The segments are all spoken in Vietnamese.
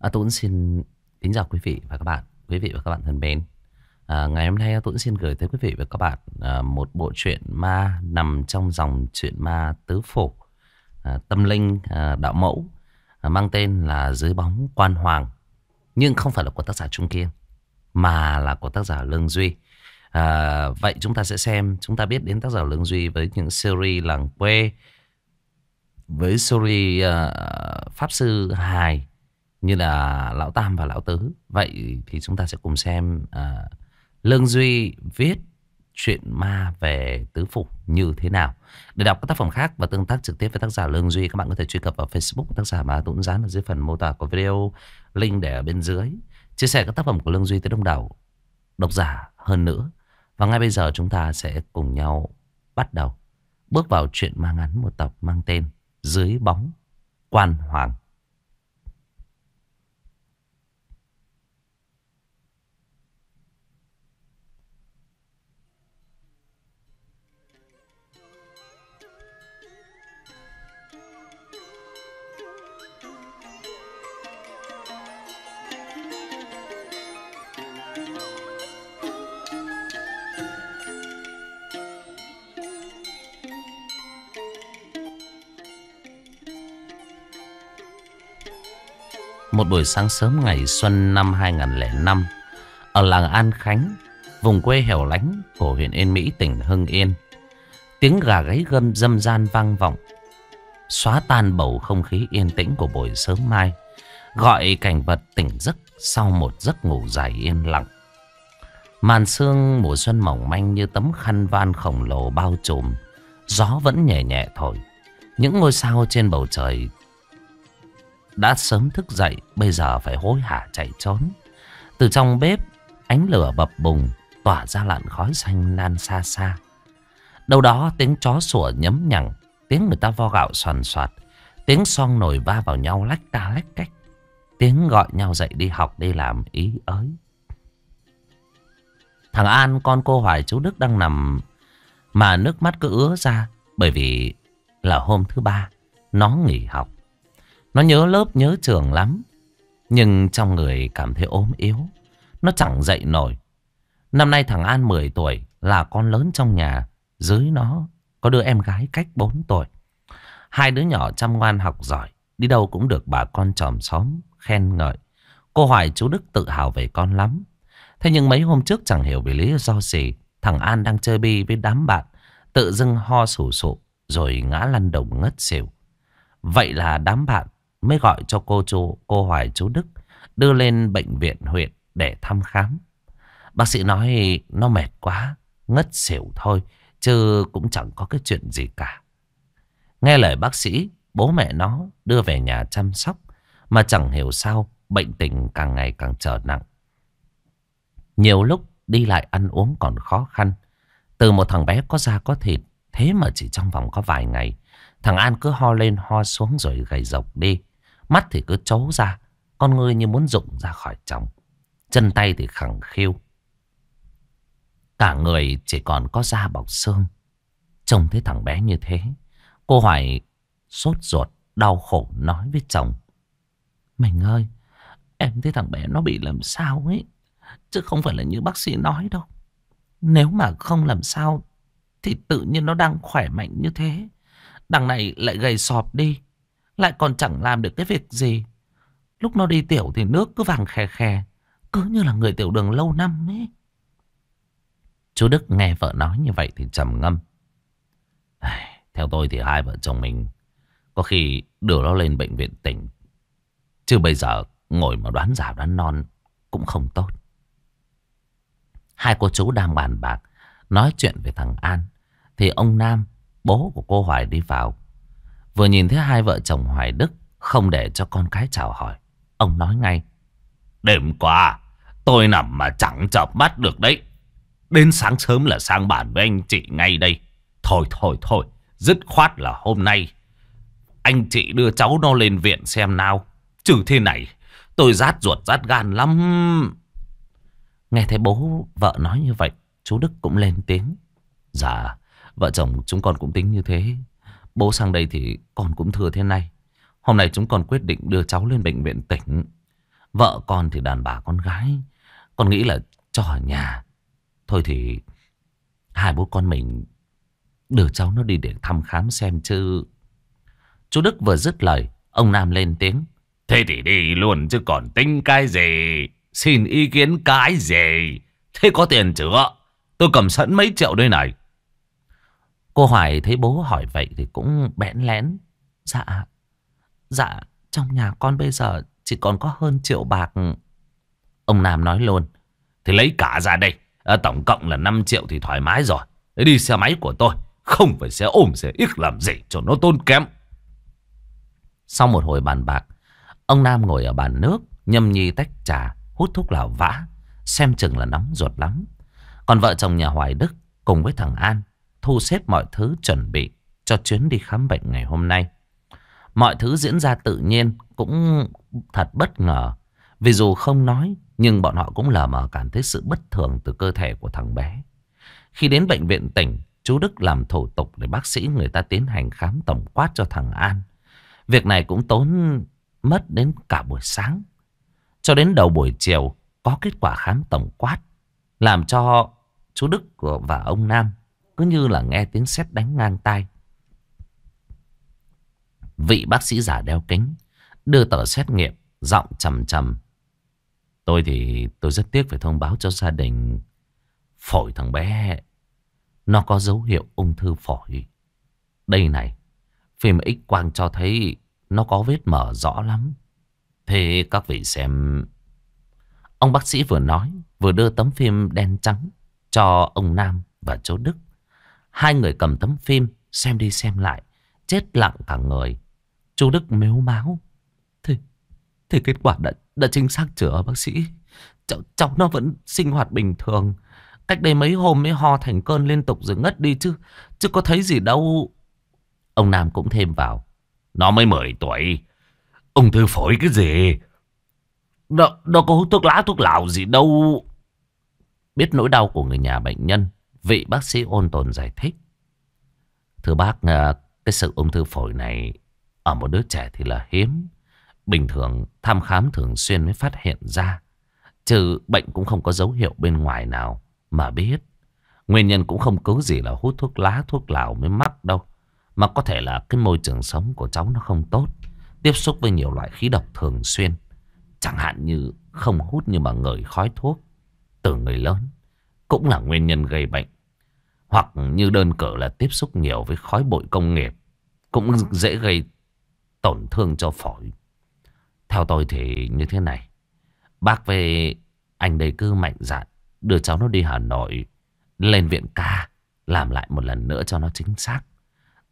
A Tuấn xin kính chào quý vị và các bạn, quý vị và các bạn thân mến. À, ngày hôm nay A Tuấn xin gửi tới quý vị và các bạn à, một bộ truyện ma nằm trong dòng truyện ma tứ phủ à, tâm linh à, đạo mẫu à, mang tên là Dưới bóng quan hoàng, nhưng không phải là của tác giả Trung Kiên mà là của tác giả Lương Duy. À, vậy chúng ta sẽ xem, chúng ta biết đến tác giả Lương Duy với những series làng quê với series uh, pháp sư hài như là Lão Tam và Lão Tứ. Vậy thì chúng ta sẽ cùng xem à, Lương Duy viết chuyện ma về tứ phủ như thế nào. Để đọc các tác phẩm khác và tương tác trực tiếp với tác giả Lương Duy, các bạn có thể truy cập vào Facebook của tác giả mà tũng gián ở dưới phần mô tả của video, link để ở bên dưới. Chia sẻ các tác phẩm của Lương Duy tới đông đảo độc giả hơn nữa. Và ngay bây giờ chúng ta sẽ cùng nhau bắt đầu bước vào chuyện ma ngắn một tập mang tên Dưới bóng quan hoàng. một buổi sáng sớm ngày xuân năm 2005 ở làng An Khánh, vùng quê hẻo lánh của huyện Yên Mỹ, tỉnh Hưng Yên. Tiếng gà gáy gâm dâm gian vang vọng, xóa tan bầu không khí yên tĩnh của buổi sớm mai, gọi cảnh vật tỉnh giấc sau một giấc ngủ dài yên lặng. Màn sương mùa xuân mỏng manh như tấm khăn van khổng lồ bao trùm, gió vẫn nhẹ nhẹ thổi. Những ngôi sao trên bầu trời đã sớm thức dậy bây giờ phải hối hả chạy trốn. Từ trong bếp ánh lửa bập bùng tỏa ra làn khói xanh lan xa xa. Đâu đó tiếng chó sủa nhấm nhằng, tiếng người ta vo gạo soàn soạt, tiếng son nổi va vào nhau lách ta lách cách, tiếng gọi nhau dậy đi học đi làm ý ới. Thằng An con cô Hoài chú Đức đang nằm mà nước mắt cứ ứa ra bởi vì là hôm thứ ba nó nghỉ học. Nó nhớ lớp nhớ trường lắm Nhưng trong người cảm thấy ốm yếu Nó chẳng dậy nổi Năm nay thằng An 10 tuổi Là con lớn trong nhà Dưới nó có đứa em gái cách 4 tuổi Hai đứa nhỏ chăm ngoan học giỏi Đi đâu cũng được bà con chòm xóm Khen ngợi Cô Hoài chú Đức tự hào về con lắm Thế nhưng mấy hôm trước chẳng hiểu vì lý do gì Thằng An đang chơi bi với đám bạn Tự dưng ho sủ sụ Rồi ngã lăn đồng ngất xỉu Vậy là đám bạn mới gọi cho cô chú, cô Hoài chú Đức đưa lên bệnh viện huyện để thăm khám. Bác sĩ nói nó mệt quá, ngất xỉu thôi, chứ cũng chẳng có cái chuyện gì cả. Nghe lời bác sĩ, bố mẹ nó đưa về nhà chăm sóc, mà chẳng hiểu sao bệnh tình càng ngày càng trở nặng. Nhiều lúc đi lại ăn uống còn khó khăn. Từ một thằng bé có da có thịt, thế mà chỉ trong vòng có vài ngày, thằng An cứ ho lên ho xuống rồi gầy dọc đi. Mắt thì cứ trố ra, con người như muốn rụng ra khỏi chồng. Chân tay thì khẳng khiu. Cả người chỉ còn có da bọc xương. Trông thấy thằng bé như thế, cô Hoài sốt ruột, đau khổ nói với chồng. Mình ơi, em thấy thằng bé nó bị làm sao ấy. Chứ không phải là như bác sĩ nói đâu. Nếu mà không làm sao thì tự nhiên nó đang khỏe mạnh như thế. Đằng này lại gầy sọp đi. Lại còn chẳng làm được cái việc gì Lúc nó đi tiểu thì nước cứ vàng khè khè Cứ như là người tiểu đường lâu năm ấy Chú Đức nghe vợ nói như vậy thì trầm ngâm Theo tôi thì hai vợ chồng mình Có khi đưa nó lên bệnh viện tỉnh Chứ bây giờ ngồi mà đoán giả đoán non Cũng không tốt Hai cô chú đang bàn bạc Nói chuyện về thằng An Thì ông Nam Bố của cô Hoài đi vào Vừa nhìn thấy hai vợ chồng Hoài Đức Không để cho con cái chào hỏi Ông nói ngay Đêm qua tôi nằm mà chẳng chợp mắt được đấy Đến sáng sớm là sang bản với anh chị ngay đây Thôi thôi thôi Dứt khoát là hôm nay Anh chị đưa cháu nó lên viện xem nào trừ thế này Tôi rát ruột rát gan lắm Nghe thấy bố vợ nói như vậy Chú Đức cũng lên tiếng Dạ Vợ chồng chúng con cũng tính như thế Bố sang đây thì con cũng thừa thế này. Hôm nay chúng con quyết định đưa cháu lên bệnh viện tỉnh. Vợ con thì đàn bà con gái. Con nghĩ là cho ở nhà. Thôi thì hai bố con mình đưa cháu nó đi để thăm khám xem chứ. Chú Đức vừa dứt lời, ông Nam lên tiếng. Thế thì đi luôn chứ còn tính cái gì. Xin ý kiến cái gì. Thế có tiền chữa. Tôi cầm sẵn mấy triệu đây này. Cô Hoài thấy bố hỏi vậy thì cũng bẽn lẽn. Dạ, dạ, trong nhà con bây giờ chỉ còn có hơn triệu bạc. Ông Nam nói luôn. Thì lấy cả ra đây. À, tổng cộng là 5 triệu thì thoải mái rồi. đi xe máy của tôi. Không phải xe ôm xe ít làm gì cho nó tôn kém. Sau một hồi bàn bạc, ông Nam ngồi ở bàn nước, nhâm nhi tách trà, hút thuốc lào vã. Xem chừng là nóng ruột lắm. Còn vợ chồng nhà Hoài Đức cùng với thằng An thu xếp mọi thứ chuẩn bị cho chuyến đi khám bệnh ngày hôm nay. Mọi thứ diễn ra tự nhiên cũng thật bất ngờ. Vì dù không nói, nhưng bọn họ cũng lờ mờ cảm thấy sự bất thường từ cơ thể của thằng bé. Khi đến bệnh viện tỉnh, chú Đức làm thủ tục để bác sĩ người ta tiến hành khám tổng quát cho thằng An. Việc này cũng tốn mất đến cả buổi sáng. Cho đến đầu buổi chiều, có kết quả khám tổng quát, làm cho chú Đức và ông Nam cứ như là nghe tiếng sét đánh ngang tai. Vị bác sĩ giả đeo kính, đưa tờ xét nghiệm, giọng trầm trầm. Tôi thì tôi rất tiếc phải thông báo cho gia đình phổi thằng bé. Nó có dấu hiệu ung thư phổi. Đây này, phim x-quang cho thấy nó có vết mở rõ lắm. Thế các vị xem... Ông bác sĩ vừa nói, vừa đưa tấm phim đen trắng cho ông Nam và cháu Đức. Hai người cầm tấm phim Xem đi xem lại Chết lặng cả người Chú Đức mếu máu thì thì kết quả đã, đã chính xác chưa bác sĩ cháu, cháu nó vẫn sinh hoạt bình thường Cách đây mấy hôm mới ho thành cơn liên tục rồi ngất đi chứ Chứ có thấy gì đâu Ông Nam cũng thêm vào Nó mới 10 tuổi Ông thư phổi cái gì Nó, nó có hút thuốc lá thuốc lào gì đâu Biết nỗi đau của người nhà bệnh nhân Vị bác sĩ ôn tồn giải thích. Thưa bác, à, cái sự ung thư phổi này ở một đứa trẻ thì là hiếm. Bình thường thăm khám thường xuyên mới phát hiện ra. Trừ bệnh cũng không có dấu hiệu bên ngoài nào mà biết. Nguyên nhân cũng không cứ gì là hút thuốc lá, thuốc lào mới mắc đâu. Mà có thể là cái môi trường sống của cháu nó không tốt. Tiếp xúc với nhiều loại khí độc thường xuyên. Chẳng hạn như không hút nhưng mà ngửi khói thuốc từ người lớn cũng là nguyên nhân gây bệnh. Hoặc như đơn cử là tiếp xúc nhiều với khói bụi công nghiệp cũng dễ gây tổn thương cho phổi. Theo tôi thì như thế này, bác về anh đấy cứ mạnh dạn đưa cháu nó đi Hà Nội lên viện ca làm lại một lần nữa cho nó chính xác.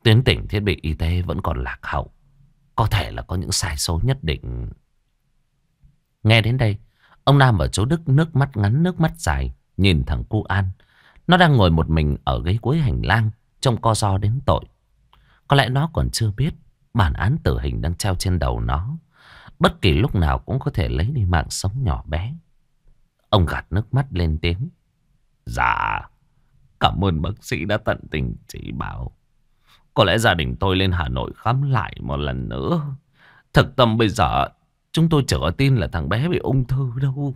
Tuyến tỉnh thiết bị y tế vẫn còn lạc hậu, có thể là có những sai số nhất định. Nghe đến đây, ông Nam ở chỗ Đức nước mắt ngắn nước mắt dài, nhìn thằng cu An. Nó đang ngồi một mình ở ghế cuối hành lang, trông co do đến tội. Có lẽ nó còn chưa biết bản án tử hình đang treo trên đầu nó. Bất kỳ lúc nào cũng có thể lấy đi mạng sống nhỏ bé. Ông gạt nước mắt lên tiếng. Dạ, cảm ơn bác sĩ đã tận tình chỉ bảo. Có lẽ gia đình tôi lên Hà Nội khám lại một lần nữa. Thực tâm bây giờ chúng tôi chở tin là thằng bé bị ung thư đâu.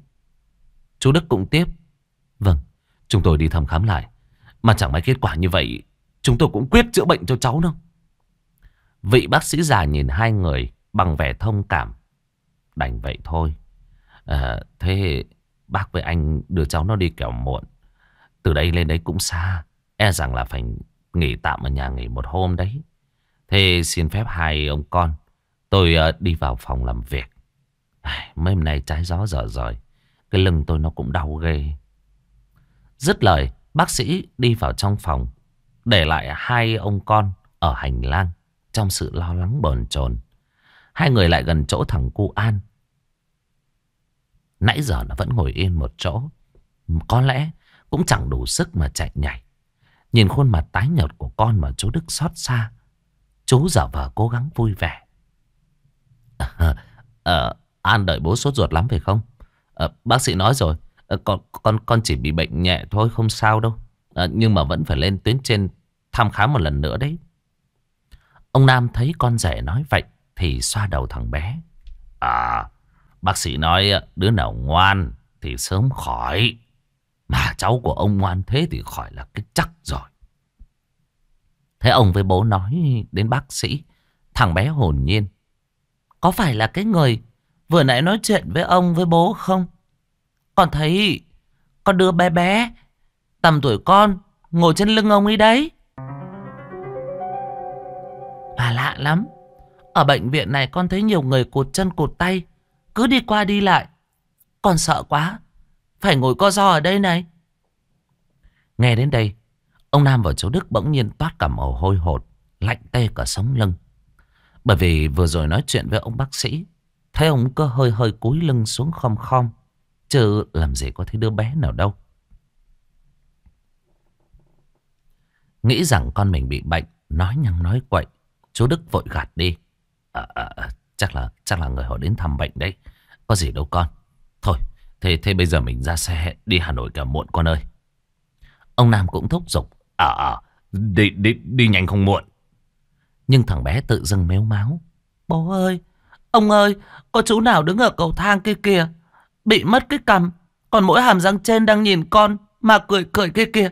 Chú Đức cũng tiếp. Vâng, chúng tôi đi thăm khám lại. Mà chẳng mấy kết quả như vậy, chúng tôi cũng quyết chữa bệnh cho cháu đâu. Vị bác sĩ già nhìn hai người bằng vẻ thông cảm. Đành vậy thôi. À, thế bác với anh đưa cháu nó đi kẻo muộn. Từ đây lên đấy cũng xa. E rằng là phải nghỉ tạm ở nhà nghỉ một hôm đấy. Thế xin phép hai ông con. Tôi ờ, đi vào phòng làm việc. Mấy hôm nay trái gió dở rồi. Cái lưng tôi nó cũng đau ghê. Dứt lời, bác sĩ đi vào trong phòng, để lại hai ông con ở hành lang trong sự lo lắng bồn chồn. Hai người lại gần chỗ thằng cu An. Nãy giờ nó vẫn ngồi yên một chỗ. Có lẽ cũng chẳng đủ sức mà chạy nhảy. Nhìn khuôn mặt tái nhợt của con mà chú Đức xót xa. Chú dở vờ cố gắng vui vẻ. À, à, An đợi bố sốt ruột lắm phải không? À, bác sĩ nói rồi, Ờ, con con con chỉ bị bệnh nhẹ thôi không sao đâu à, nhưng mà vẫn phải lên tuyến trên thăm khám một lần nữa đấy ông nam thấy con rể nói vậy thì xoa đầu thằng bé à bác sĩ nói ờ, đứa nào ngoan thì sớm khỏi mà cháu của ông ngoan thế thì khỏi là cái chắc rồi thế ông với bố nói đến bác sĩ thằng bé hồn nhiên có phải là cái người vừa nãy nói chuyện với ông với bố không con thấy con đưa bé bé tầm tuổi con ngồi trên lưng ông ấy đấy. Bà lạ lắm. Ở bệnh viện này con thấy nhiều người cột chân cột tay cứ đi qua đi lại. Con sợ quá. Phải ngồi co do ở đây này. Nghe đến đây, ông Nam và chú Đức bỗng nhiên toát cả mồ hôi hột, lạnh tê cả sống lưng. Bởi vì vừa rồi nói chuyện với ông bác sĩ, thấy ông cứ hơi hơi cúi lưng xuống khom khom. Chứ làm gì có thấy đứa bé nào đâu. Nghĩ rằng con mình bị bệnh, nói nhăng nói quậy. Chú Đức vội gạt đi. À, à, chắc là chắc là người họ đến thăm bệnh đấy. Có gì đâu con. Thôi, thế thế bây giờ mình ra xe đi Hà Nội cả muộn con ơi. Ông Nam cũng thúc giục. À, à, đi, đi, đi nhanh không muộn. Nhưng thằng bé tự dưng méo máu. Bố ơi, ông ơi, có chú nào đứng ở cầu thang kia kìa. Bị mất cái cằm Còn mỗi hàm răng trên đang nhìn con Mà cười cười kia kia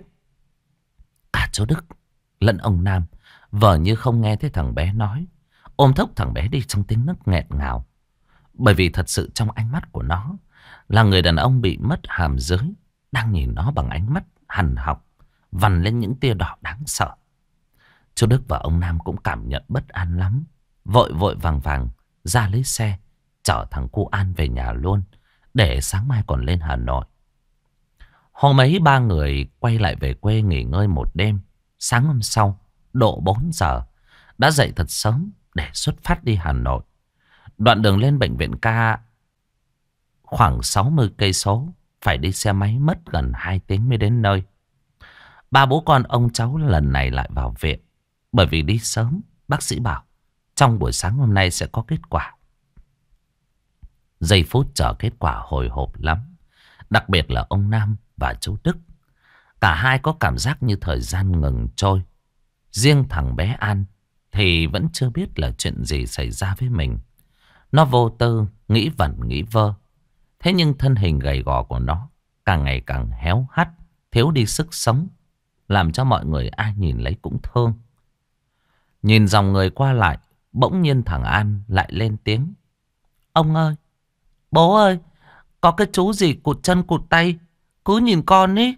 Cả chú Đức lẫn ông Nam Vờ như không nghe thấy thằng bé nói Ôm thốc thằng bé đi trong tiếng nấc nghẹt ngào Bởi vì thật sự trong ánh mắt của nó Là người đàn ông bị mất hàm dưới Đang nhìn nó bằng ánh mắt hằn học Vằn lên những tia đỏ đáng sợ Chú Đức và ông Nam cũng cảm nhận bất an lắm Vội vội vàng vàng ra lấy xe Chở thằng cu An về nhà luôn để sáng mai còn lên Hà Nội. Hôm ấy ba người quay lại về quê nghỉ ngơi một đêm. Sáng hôm sau, độ 4 giờ, đã dậy thật sớm để xuất phát đi Hà Nội. Đoạn đường lên bệnh viện ca khoảng 60 cây số, phải đi xe máy mất gần 2 tiếng mới đến nơi. Ba bố con ông cháu lần này lại vào viện, bởi vì đi sớm, bác sĩ bảo trong buổi sáng hôm nay sẽ có kết quả. Giây phút chờ kết quả hồi hộp lắm. Đặc biệt là ông Nam và chú Đức. Cả hai có cảm giác như thời gian ngừng trôi. Riêng thằng bé An thì vẫn chưa biết là chuyện gì xảy ra với mình. Nó vô tư, nghĩ vẩn nghĩ vơ. Thế nhưng thân hình gầy gò của nó càng ngày càng héo hắt, thiếu đi sức sống. Làm cho mọi người ai nhìn lấy cũng thương. Nhìn dòng người qua lại, bỗng nhiên thằng An lại lên tiếng. Ông ơi, Bố ơi, có cái chú gì cụt chân cụt tay, cứ nhìn con ý.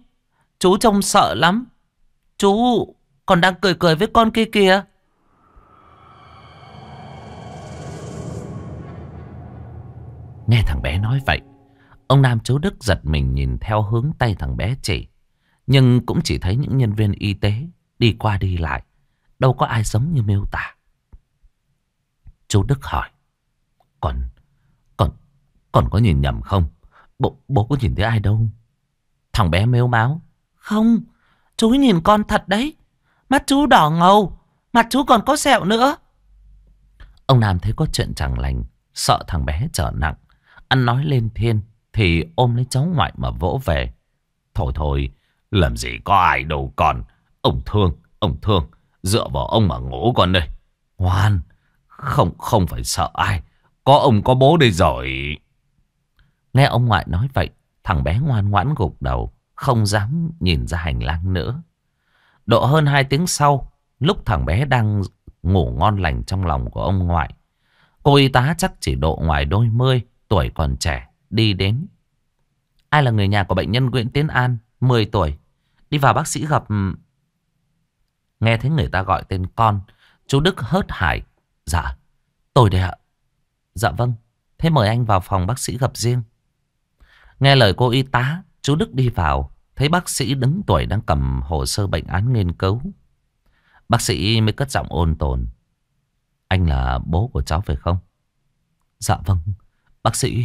Chú trông sợ lắm. Chú còn đang cười cười với con kia kìa. Nghe thằng bé nói vậy, ông Nam chú Đức giật mình nhìn theo hướng tay thằng bé chỉ. Nhưng cũng chỉ thấy những nhân viên y tế đi qua đi lại. Đâu có ai giống như miêu tả. Chú Đức hỏi. Còn còn có nhìn nhầm không? Bố, bố có nhìn thấy ai đâu? Thằng bé mếu máu. Không, chú nhìn con thật đấy. Mắt chú đỏ ngầu, mặt chú còn có sẹo nữa. Ông Nam thấy có chuyện chẳng lành, sợ thằng bé trở nặng. Ăn nói lên thiên thì ôm lấy cháu ngoại mà vỗ về. Thôi thôi, làm gì có ai đâu còn. Ông thương, ông thương, dựa vào ông mà ngủ con đây. Ngoan, không không phải sợ ai. Có ông có bố đây rồi. Nghe ông ngoại nói vậy, thằng bé ngoan ngoãn gục đầu, không dám nhìn ra hành lang nữa. Độ hơn 2 tiếng sau, lúc thằng bé đang ngủ ngon lành trong lòng của ông ngoại, cô y tá chắc chỉ độ ngoài đôi mươi, tuổi còn trẻ, đi đến. Ai là người nhà của bệnh nhân Nguyễn Tiến An, 10 tuổi, đi vào bác sĩ gặp... Nghe thấy người ta gọi tên con, chú Đức hớt hải. Dạ, tôi đây ạ. Dạ vâng, thế mời anh vào phòng bác sĩ gặp riêng. Nghe lời cô y tá, chú Đức đi vào, thấy bác sĩ đứng tuổi đang cầm hồ sơ bệnh án nghiên cứu. Bác sĩ mới cất giọng ôn tồn. Anh là bố của cháu phải không? Dạ vâng, bác sĩ...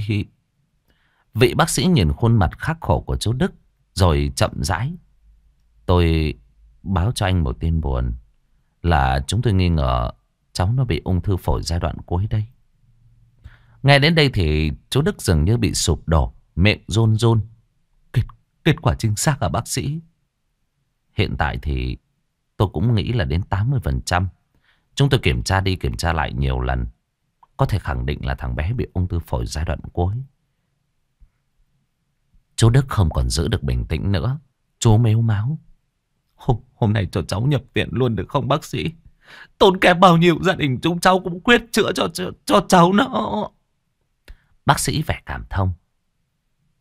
Vị bác sĩ nhìn khuôn mặt khắc khổ của chú Đức, rồi chậm rãi. Tôi báo cho anh một tin buồn là chúng tôi nghi ngờ cháu nó bị ung thư phổi giai đoạn cuối đây. Nghe đến đây thì chú Đức dường như bị sụp đổ. Miệng rôn rôn. Kết, kết quả chính xác à bác sĩ? Hiện tại thì tôi cũng nghĩ là đến 80%. Chúng tôi kiểm tra đi kiểm tra lại nhiều lần. Có thể khẳng định là thằng bé bị ung thư phổi giai đoạn cuối. Chú Đức không còn giữ được bình tĩnh nữa. Chú mếu máu. Hôm, hôm nay cho cháu nhập viện luôn được không bác sĩ? Tốn kém bao nhiêu gia đình chúng cháu cũng quyết chữa cho, cho, cho cháu nó. Bác sĩ vẻ cảm thông.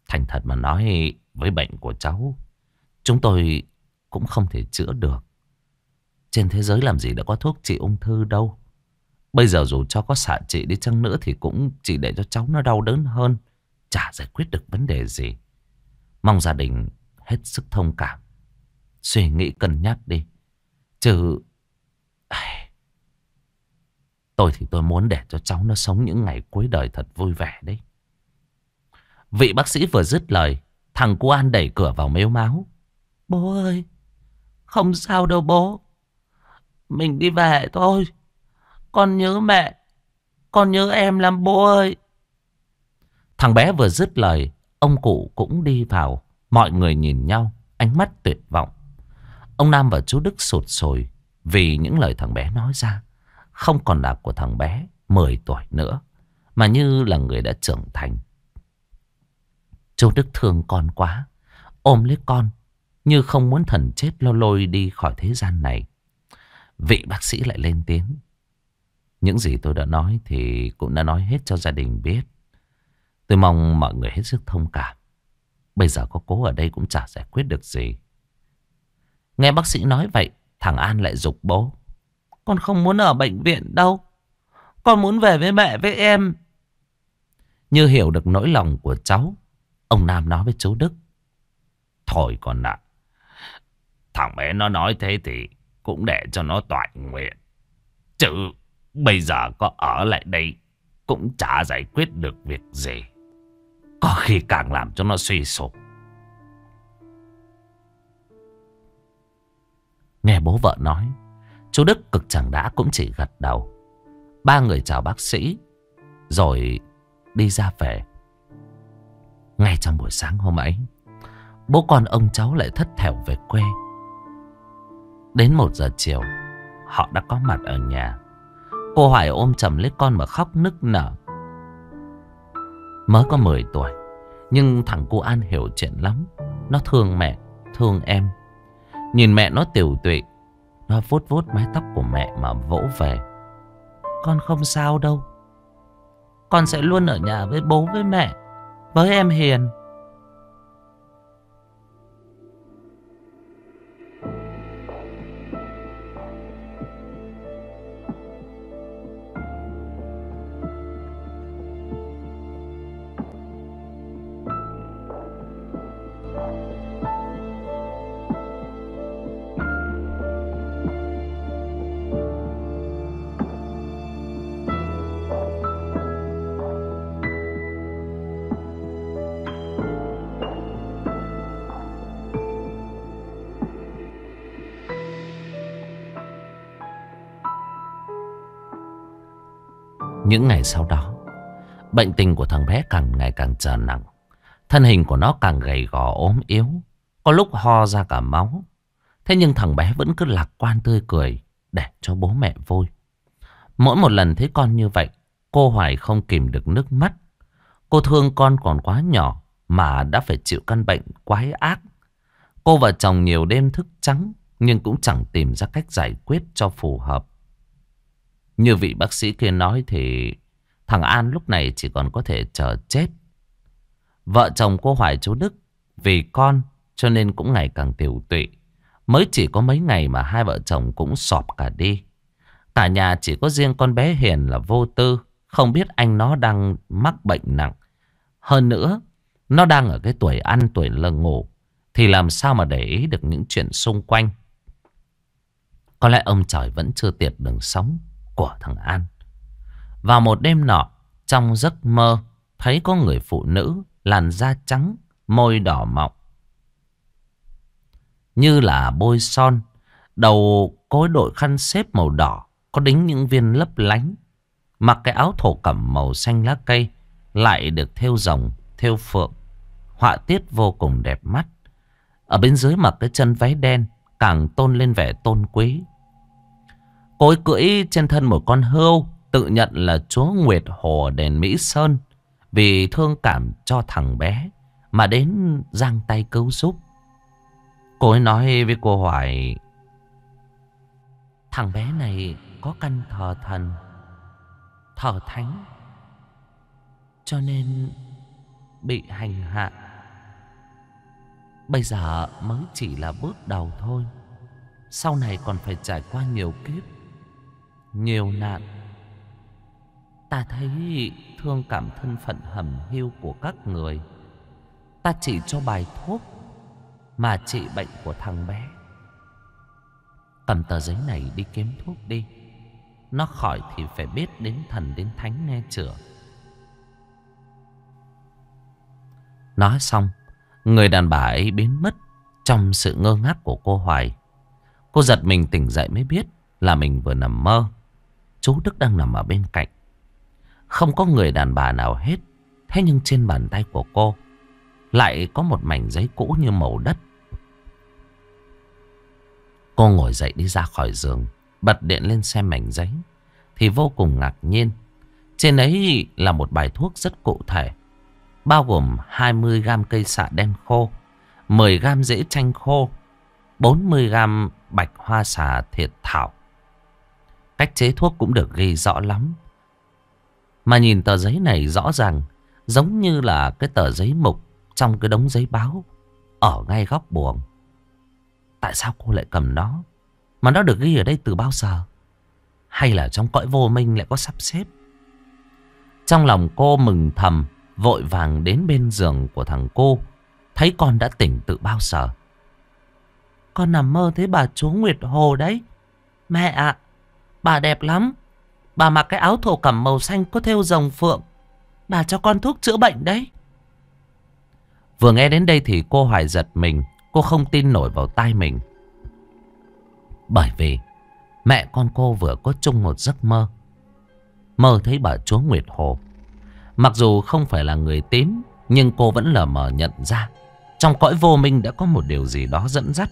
Thành thật mà nói với bệnh của cháu Chúng tôi cũng không thể chữa được Trên thế giới làm gì đã có thuốc trị ung thư đâu Bây giờ dù cho có xạ trị đi chăng nữa Thì cũng chỉ để cho cháu nó đau đớn hơn Chả giải quyết được vấn đề gì Mong gia đình hết sức thông cảm Suy nghĩ cân nhắc đi Chứ Tôi thì tôi muốn để cho cháu nó sống những ngày cuối đời thật vui vẻ đấy Vị bác sĩ vừa dứt lời, thằng cu An đẩy cửa vào mếu máu. Bố ơi, không sao đâu bố. Mình đi về thôi. Con nhớ mẹ, con nhớ em lắm bố ơi. Thằng bé vừa dứt lời, ông cụ cũng đi vào. Mọi người nhìn nhau, ánh mắt tuyệt vọng. Ông Nam và chú Đức sụt sùi vì những lời thằng bé nói ra. Không còn là của thằng bé 10 tuổi nữa, mà như là người đã trưởng thành châu Đức thương con quá. Ôm lấy con. Như không muốn thần chết lo lôi đi khỏi thế gian này. Vị bác sĩ lại lên tiếng. Những gì tôi đã nói thì cũng đã nói hết cho gia đình biết. Tôi mong mọi người hết sức thông cảm. Bây giờ có cố ở đây cũng chả giải quyết được gì. Nghe bác sĩ nói vậy, thằng An lại dục bố. Con không muốn ở bệnh viện đâu. Con muốn về với mẹ với em. Như hiểu được nỗi lòng của cháu, Ông Nam nói với chú Đức. Thôi con ạ. thằng bé nó nói thế thì cũng để cho nó toại nguyện. Chứ bây giờ có ở lại đây cũng chả giải quyết được việc gì. Có khi càng làm cho nó suy sụp. Nghe bố vợ nói, chú Đức cực chẳng đã cũng chỉ gật đầu. Ba người chào bác sĩ, rồi đi ra về. Ngay trong buổi sáng hôm ấy Bố con ông cháu lại thất thểu về quê Đến một giờ chiều Họ đã có mặt ở nhà Cô Hoài ôm chầm lấy con mà khóc nức nở Mới có 10 tuổi Nhưng thằng cô An hiểu chuyện lắm Nó thương mẹ, thương em Nhìn mẹ nó tiểu tụy Nó vuốt vuốt mái tóc của mẹ mà vỗ về Con không sao đâu Con sẽ luôn ở nhà với bố với mẹ với em Hiền Những ngày sau đó, bệnh tình của thằng bé càng ngày càng trở nặng. Thân hình của nó càng gầy gò ốm yếu, có lúc ho ra cả máu. Thế nhưng thằng bé vẫn cứ lạc quan tươi cười để cho bố mẹ vui. Mỗi một lần thấy con như vậy, cô Hoài không kìm được nước mắt. Cô thương con còn quá nhỏ mà đã phải chịu căn bệnh quái ác. Cô và chồng nhiều đêm thức trắng nhưng cũng chẳng tìm ra cách giải quyết cho phù hợp. Như vị bác sĩ kia nói thì thằng An lúc này chỉ còn có thể chờ chết. Vợ chồng cô Hoài chú Đức vì con cho nên cũng ngày càng tiểu tụy. Mới chỉ có mấy ngày mà hai vợ chồng cũng sọp cả đi. Cả nhà chỉ có riêng con bé Hiền là vô tư, không biết anh nó đang mắc bệnh nặng. Hơn nữa, nó đang ở cái tuổi ăn tuổi lờ ngủ, thì làm sao mà để ý được những chuyện xung quanh. Có lẽ ông trời vẫn chưa tiệt đường sống của thằng An. Vào một đêm nọ, trong giấc mơ, thấy có người phụ nữ làn da trắng, môi đỏ mọng. Như là bôi son, đầu cối đội khăn xếp màu đỏ, có đính những viên lấp lánh. Mặc cái áo thổ cẩm màu xanh lá cây, lại được thêu rồng, thêu phượng. Họa tiết vô cùng đẹp mắt. Ở bên dưới mặc cái chân váy đen, càng tôn lên vẻ tôn quý, Cô ấy cưỡi trên thân một con hươu Tự nhận là chúa Nguyệt Hồ đền Mỹ Sơn Vì thương cảm cho thằng bé Mà đến giang tay cứu giúp Cô ấy nói với cô Hoài Thằng bé này có căn thờ thần Thờ thánh Cho nên bị hành hạ Bây giờ mới chỉ là bước đầu thôi Sau này còn phải trải qua nhiều kiếp nhiều nạn ta thấy thương cảm thân phận hầm hiu của các người ta chỉ cho bài thuốc mà trị bệnh của thằng bé cầm tờ giấy này đi kiếm thuốc đi nó khỏi thì phải biết đến thần đến thánh nghe chữa nói xong người đàn bà ấy biến mất trong sự ngơ ngác của cô hoài cô giật mình tỉnh dậy mới biết là mình vừa nằm mơ Chú Đức đang nằm ở bên cạnh. Không có người đàn bà nào hết. Thế nhưng trên bàn tay của cô lại có một mảnh giấy cũ như màu đất. Cô ngồi dậy đi ra khỏi giường, bật điện lên xem mảnh giấy. Thì vô cùng ngạc nhiên. Trên ấy là một bài thuốc rất cụ thể. Bao gồm 20 gam cây xạ đen khô, 10 gam rễ chanh khô, 40 gam bạch hoa xà thiệt thảo, Cách chế thuốc cũng được ghi rõ lắm. Mà nhìn tờ giấy này rõ ràng giống như là cái tờ giấy mục trong cái đống giấy báo ở ngay góc buồng. Tại sao cô lại cầm nó? Mà nó được ghi ở đây từ bao giờ? Hay là trong cõi vô minh lại có sắp xếp? Trong lòng cô mừng thầm, vội vàng đến bên giường của thằng cô. Thấy con đã tỉnh từ bao giờ? Con nằm mơ thấy bà chúa Nguyệt Hồ đấy. Mẹ ạ, à, Bà đẹp lắm. Bà mặc cái áo thổ cẩm màu xanh có thêu rồng phượng. Bà cho con thuốc chữa bệnh đấy. Vừa nghe đến đây thì cô Hoài giật mình. Cô không tin nổi vào tai mình. Bởi vì mẹ con cô vừa có chung một giấc mơ. Mơ thấy bà chúa Nguyệt Hồ. Mặc dù không phải là người tím, nhưng cô vẫn lờ mờ nhận ra. Trong cõi vô minh đã có một điều gì đó dẫn dắt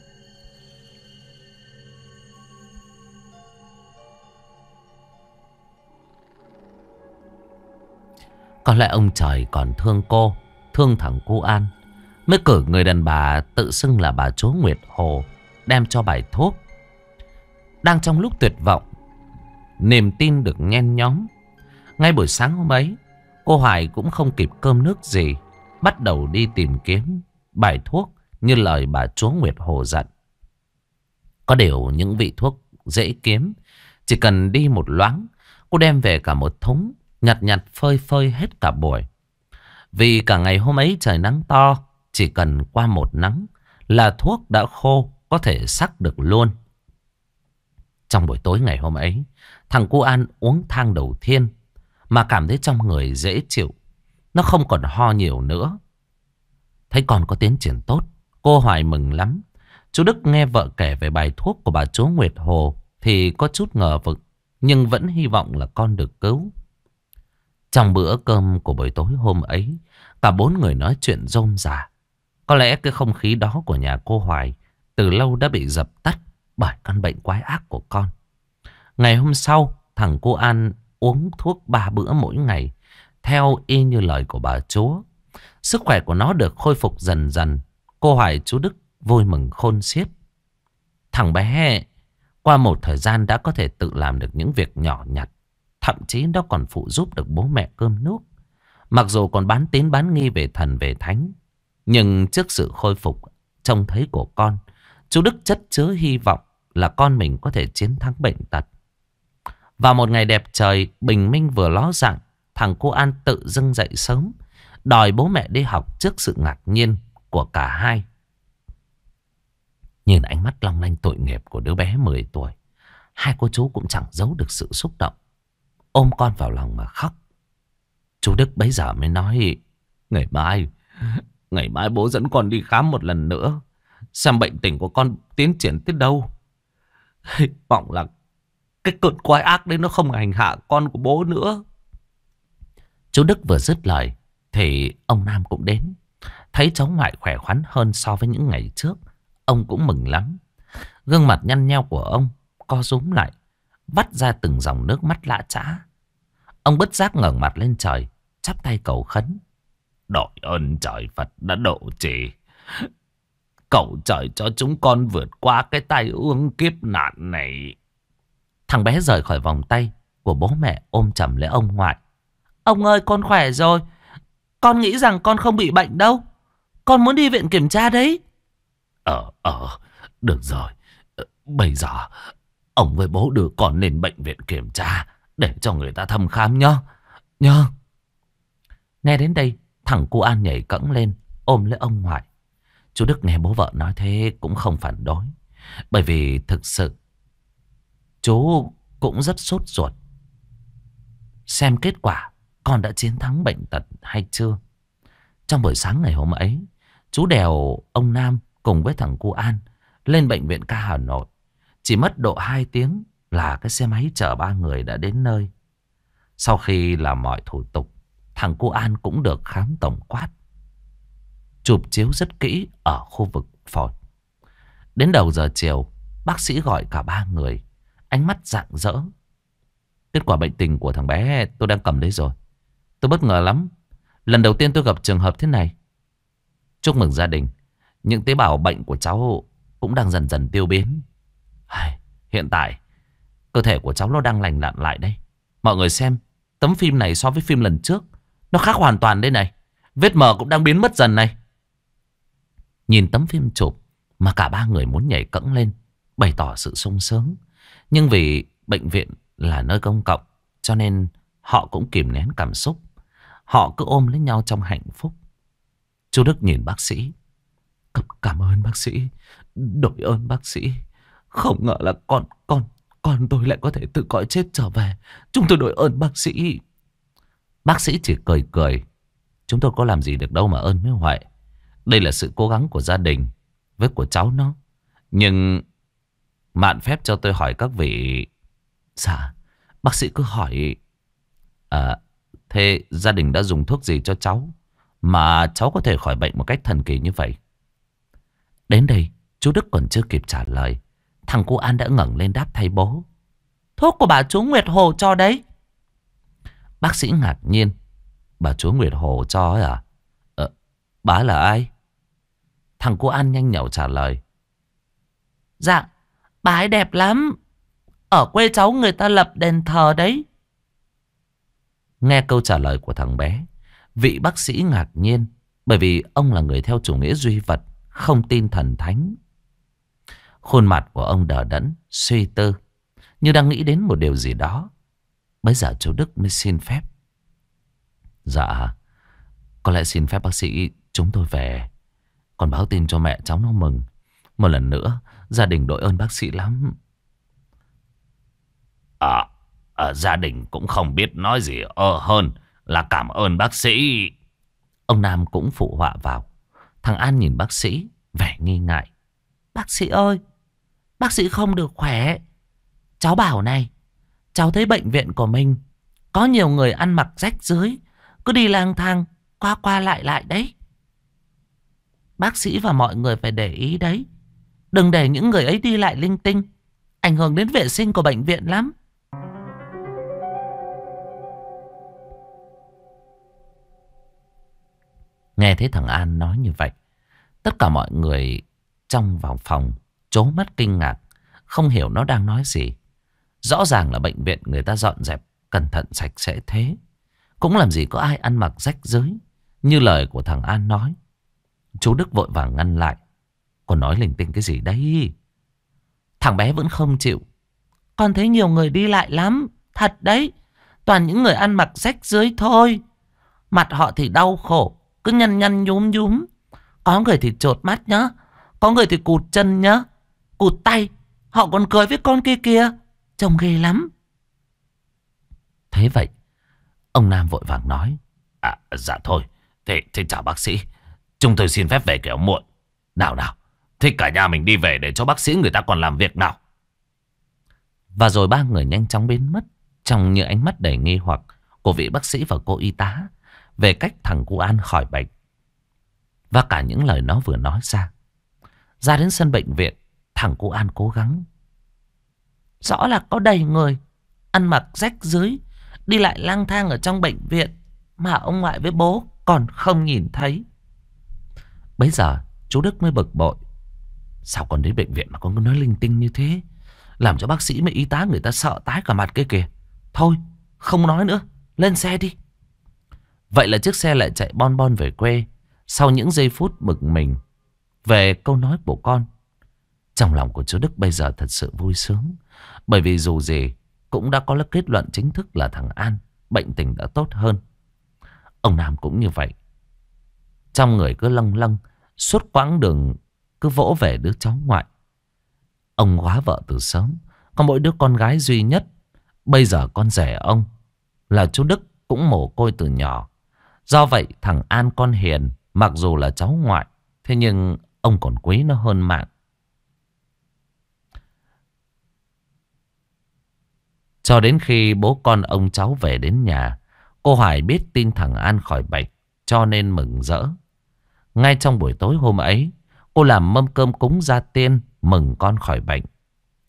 Có lẽ ông trời còn thương cô Thương thằng cô An Mới cử người đàn bà tự xưng là bà chúa Nguyệt Hồ Đem cho bài thuốc Đang trong lúc tuyệt vọng Niềm tin được nhen nhóm Ngay buổi sáng hôm ấy Cô Hoài cũng không kịp cơm nước gì Bắt đầu đi tìm kiếm bài thuốc Như lời bà chúa Nguyệt Hồ dặn Có điều những vị thuốc dễ kiếm Chỉ cần đi một loáng Cô đem về cả một thúng Nhặt nhặt phơi phơi hết cả buổi Vì cả ngày hôm ấy trời nắng to Chỉ cần qua một nắng Là thuốc đã khô Có thể sắc được luôn Trong buổi tối ngày hôm ấy Thằng Cu An uống thang đầu tiên Mà cảm thấy trong người dễ chịu Nó không còn ho nhiều nữa Thấy con có tiến triển tốt Cô Hoài mừng lắm Chú Đức nghe vợ kể về bài thuốc của bà chú Nguyệt Hồ Thì có chút ngờ vực Nhưng vẫn hy vọng là con được cứu trong bữa cơm của buổi tối hôm ấy, cả bốn người nói chuyện rôm rả. Có lẽ cái không khí đó của nhà cô Hoài từ lâu đã bị dập tắt bởi căn bệnh quái ác của con. Ngày hôm sau, thằng cô An uống thuốc ba bữa mỗi ngày, theo y như lời của bà chúa. Sức khỏe của nó được khôi phục dần dần. Cô Hoài chú Đức vui mừng khôn xiết. Thằng bé qua một thời gian đã có thể tự làm được những việc nhỏ nhặt. Thậm chí nó còn phụ giúp được bố mẹ cơm nước. Mặc dù còn bán tín bán nghi về thần về thánh. Nhưng trước sự khôi phục trông thấy của con. Chú Đức chất chứa hy vọng là con mình có thể chiến thắng bệnh tật. Và một ngày đẹp trời, bình minh vừa ló dạng, thằng cô An tự dưng dậy sớm, đòi bố mẹ đi học trước sự ngạc nhiên của cả hai. Nhìn ánh mắt long lanh tội nghiệp của đứa bé 10 tuổi, hai cô chú cũng chẳng giấu được sự xúc động ôm con vào lòng mà khóc. Chú Đức bấy giờ mới nói, ngày mai, ngày mai bố dẫn con đi khám một lần nữa, xem bệnh tình của con tiến triển tới đâu. hy vọng là cái cơn quái ác đấy nó không hành hạ con của bố nữa. Chú Đức vừa dứt lời, thì ông Nam cũng đến. Thấy cháu ngoại khỏe khoắn hơn so với những ngày trước, ông cũng mừng lắm. Gương mặt nhăn nheo của ông co rúm lại, vắt ra từng dòng nước mắt lạ trã. Ông bất giác ngẩng mặt lên trời, chắp tay cầu khấn. Đội ơn trời Phật đã độ trì. Cầu trời cho chúng con vượt qua cái tai ương kiếp nạn này. Thằng bé rời khỏi vòng tay của bố mẹ ôm chầm lấy ông ngoại. Ông ơi con khỏe rồi. Con nghĩ rằng con không bị bệnh đâu. Con muốn đi viện kiểm tra đấy. Ờ, ờ, được rồi. Ờ, bây giờ, ông với bố đưa con lên bệnh viện kiểm tra. Để cho người ta thăm khám nhá. Nhá. Nghe đến đây, thằng cô An nhảy cẫng lên, ôm lấy ông ngoại. Chú Đức nghe bố vợ nói thế cũng không phản đối. Bởi vì thực sự, chú cũng rất sốt ruột. Xem kết quả con đã chiến thắng bệnh tật hay chưa. Trong buổi sáng ngày hôm ấy, chú đèo ông Nam cùng với thằng cô An lên bệnh viện ca Hà Nội. Chỉ mất độ 2 tiếng là cái xe máy chở ba người đã đến nơi. Sau khi làm mọi thủ tục, thằng cô An cũng được khám tổng quát. Chụp chiếu rất kỹ ở khu vực phổi. Đến đầu giờ chiều, bác sĩ gọi cả ba người, ánh mắt rạng rỡ. Kết quả bệnh tình của thằng bé tôi đang cầm đấy rồi. Tôi bất ngờ lắm. Lần đầu tiên tôi gặp trường hợp thế này. Chúc mừng gia đình. Những tế bào bệnh của cháu cũng đang dần dần tiêu biến. Hiện tại Cơ thể của cháu nó đang lành lặn lại đây Mọi người xem Tấm phim này so với phim lần trước Nó khác hoàn toàn đây này Vết mờ cũng đang biến mất dần này Nhìn tấm phim chụp Mà cả ba người muốn nhảy cẫng lên Bày tỏ sự sung sướng Nhưng vì bệnh viện là nơi công cộng Cho nên họ cũng kìm nén cảm xúc Họ cứ ôm lấy nhau trong hạnh phúc Chú Đức nhìn bác sĩ Cảm, cảm ơn bác sĩ Đội ơn bác sĩ Không ngờ là con con con tôi lại có thể tự cõi chết trở về Chúng tôi đội ơn bác sĩ Bác sĩ chỉ cười cười Chúng tôi có làm gì được đâu mà ơn với Huệ Đây là sự cố gắng của gia đình Với của cháu nó Nhưng Mạn phép cho tôi hỏi các vị Dạ Bác sĩ cứ hỏi À Thế gia đình đã dùng thuốc gì cho cháu Mà cháu có thể khỏi bệnh một cách thần kỳ như vậy Đến đây Chú Đức còn chưa kịp trả lời Thằng cô An đã ngẩng lên đáp thay bố. Thuốc của bà chú Nguyệt Hồ cho đấy. Bác sĩ ngạc nhiên. Bà chú Nguyệt Hồ cho ấy à? Ờ, bà là ai? Thằng cô An nhanh nhậu trả lời. Dạ, bà ấy đẹp lắm. Ở quê cháu người ta lập đền thờ đấy. Nghe câu trả lời của thằng bé, vị bác sĩ ngạc nhiên. Bởi vì ông là người theo chủ nghĩa duy vật, không tin thần thánh Khuôn mặt của ông đờ đẫn, suy tư, như đang nghĩ đến một điều gì đó. Bây giờ chú Đức mới xin phép. Dạ, có lẽ xin phép bác sĩ chúng tôi về. Còn báo tin cho mẹ cháu nó mừng. Một lần nữa, gia đình đội ơn bác sĩ lắm. À, à gia đình cũng không biết nói gì ơ hơn là cảm ơn bác sĩ. Ông Nam cũng phụ họa vào. Thằng An nhìn bác sĩ, vẻ nghi ngại. Bác sĩ ơi, Bác sĩ không được khỏe Cháu bảo này Cháu thấy bệnh viện của mình Có nhiều người ăn mặc rách dưới Cứ đi lang thang Qua qua lại lại đấy Bác sĩ và mọi người phải để ý đấy Đừng để những người ấy đi lại linh tinh Ảnh hưởng đến vệ sinh của bệnh viện lắm Nghe thấy thằng An nói như vậy Tất cả mọi người trong vào phòng Chố mắt kinh ngạc Không hiểu nó đang nói gì Rõ ràng là bệnh viện người ta dọn dẹp Cẩn thận sạch sẽ thế Cũng làm gì có ai ăn mặc rách rưới Như lời của thằng An nói Chú Đức vội vàng ngăn lại Còn nói linh tinh cái gì đấy Thằng bé vẫn không chịu Con thấy nhiều người đi lại lắm Thật đấy Toàn những người ăn mặc rách rưới thôi Mặt họ thì đau khổ Cứ nhăn nhăn nhúm nhúm Có người thì trột mắt nhá Có người thì cụt chân nhá cụt tay Họ còn cười với con kia kia Trông ghê lắm Thế vậy Ông Nam vội vàng nói À dạ thôi Thế, thế chào bác sĩ Chúng tôi xin phép về kẻo muộn Nào nào Thế cả nhà mình đi về để cho bác sĩ người ta còn làm việc nào Và rồi ba người nhanh chóng biến mất Trong những ánh mắt đầy nghi hoặc Của vị bác sĩ và cô y tá Về cách thằng Cụ An khỏi bệnh Và cả những lời nó vừa nói ra Ra đến sân bệnh viện Thằng cụ An cố gắng. Rõ là có đầy người, ăn mặc rách dưới, đi lại lang thang ở trong bệnh viện mà ông ngoại với bố còn không nhìn thấy. bây giờ chú Đức mới bực bội. Sao còn đến bệnh viện mà con cứ nói linh tinh như thế? Làm cho bác sĩ với y tá người ta sợ tái cả mặt kia kìa. Thôi, không nói nữa, lên xe đi. Vậy là chiếc xe lại chạy bon bon về quê. Sau những giây phút bực mình về câu nói của con, trong lòng của chú Đức bây giờ thật sự vui sướng. Bởi vì dù gì cũng đã có kết luận chính thức là thằng An bệnh tình đã tốt hơn. Ông Nam cũng như vậy. Trong người cứ lâng lâng, suốt quãng đường cứ vỗ về đứa cháu ngoại. Ông quá vợ từ sớm, có mỗi đứa con gái duy nhất. Bây giờ con rể ông là chú Đức cũng mồ côi từ nhỏ. Do vậy thằng An con hiền, mặc dù là cháu ngoại, thế nhưng ông còn quý nó hơn mạng. Cho đến khi bố con ông cháu về đến nhà, cô Hoài biết tin thằng An khỏi bệnh, cho nên mừng rỡ. Ngay trong buổi tối hôm ấy, cô làm mâm cơm cúng gia tiên mừng con khỏi bệnh.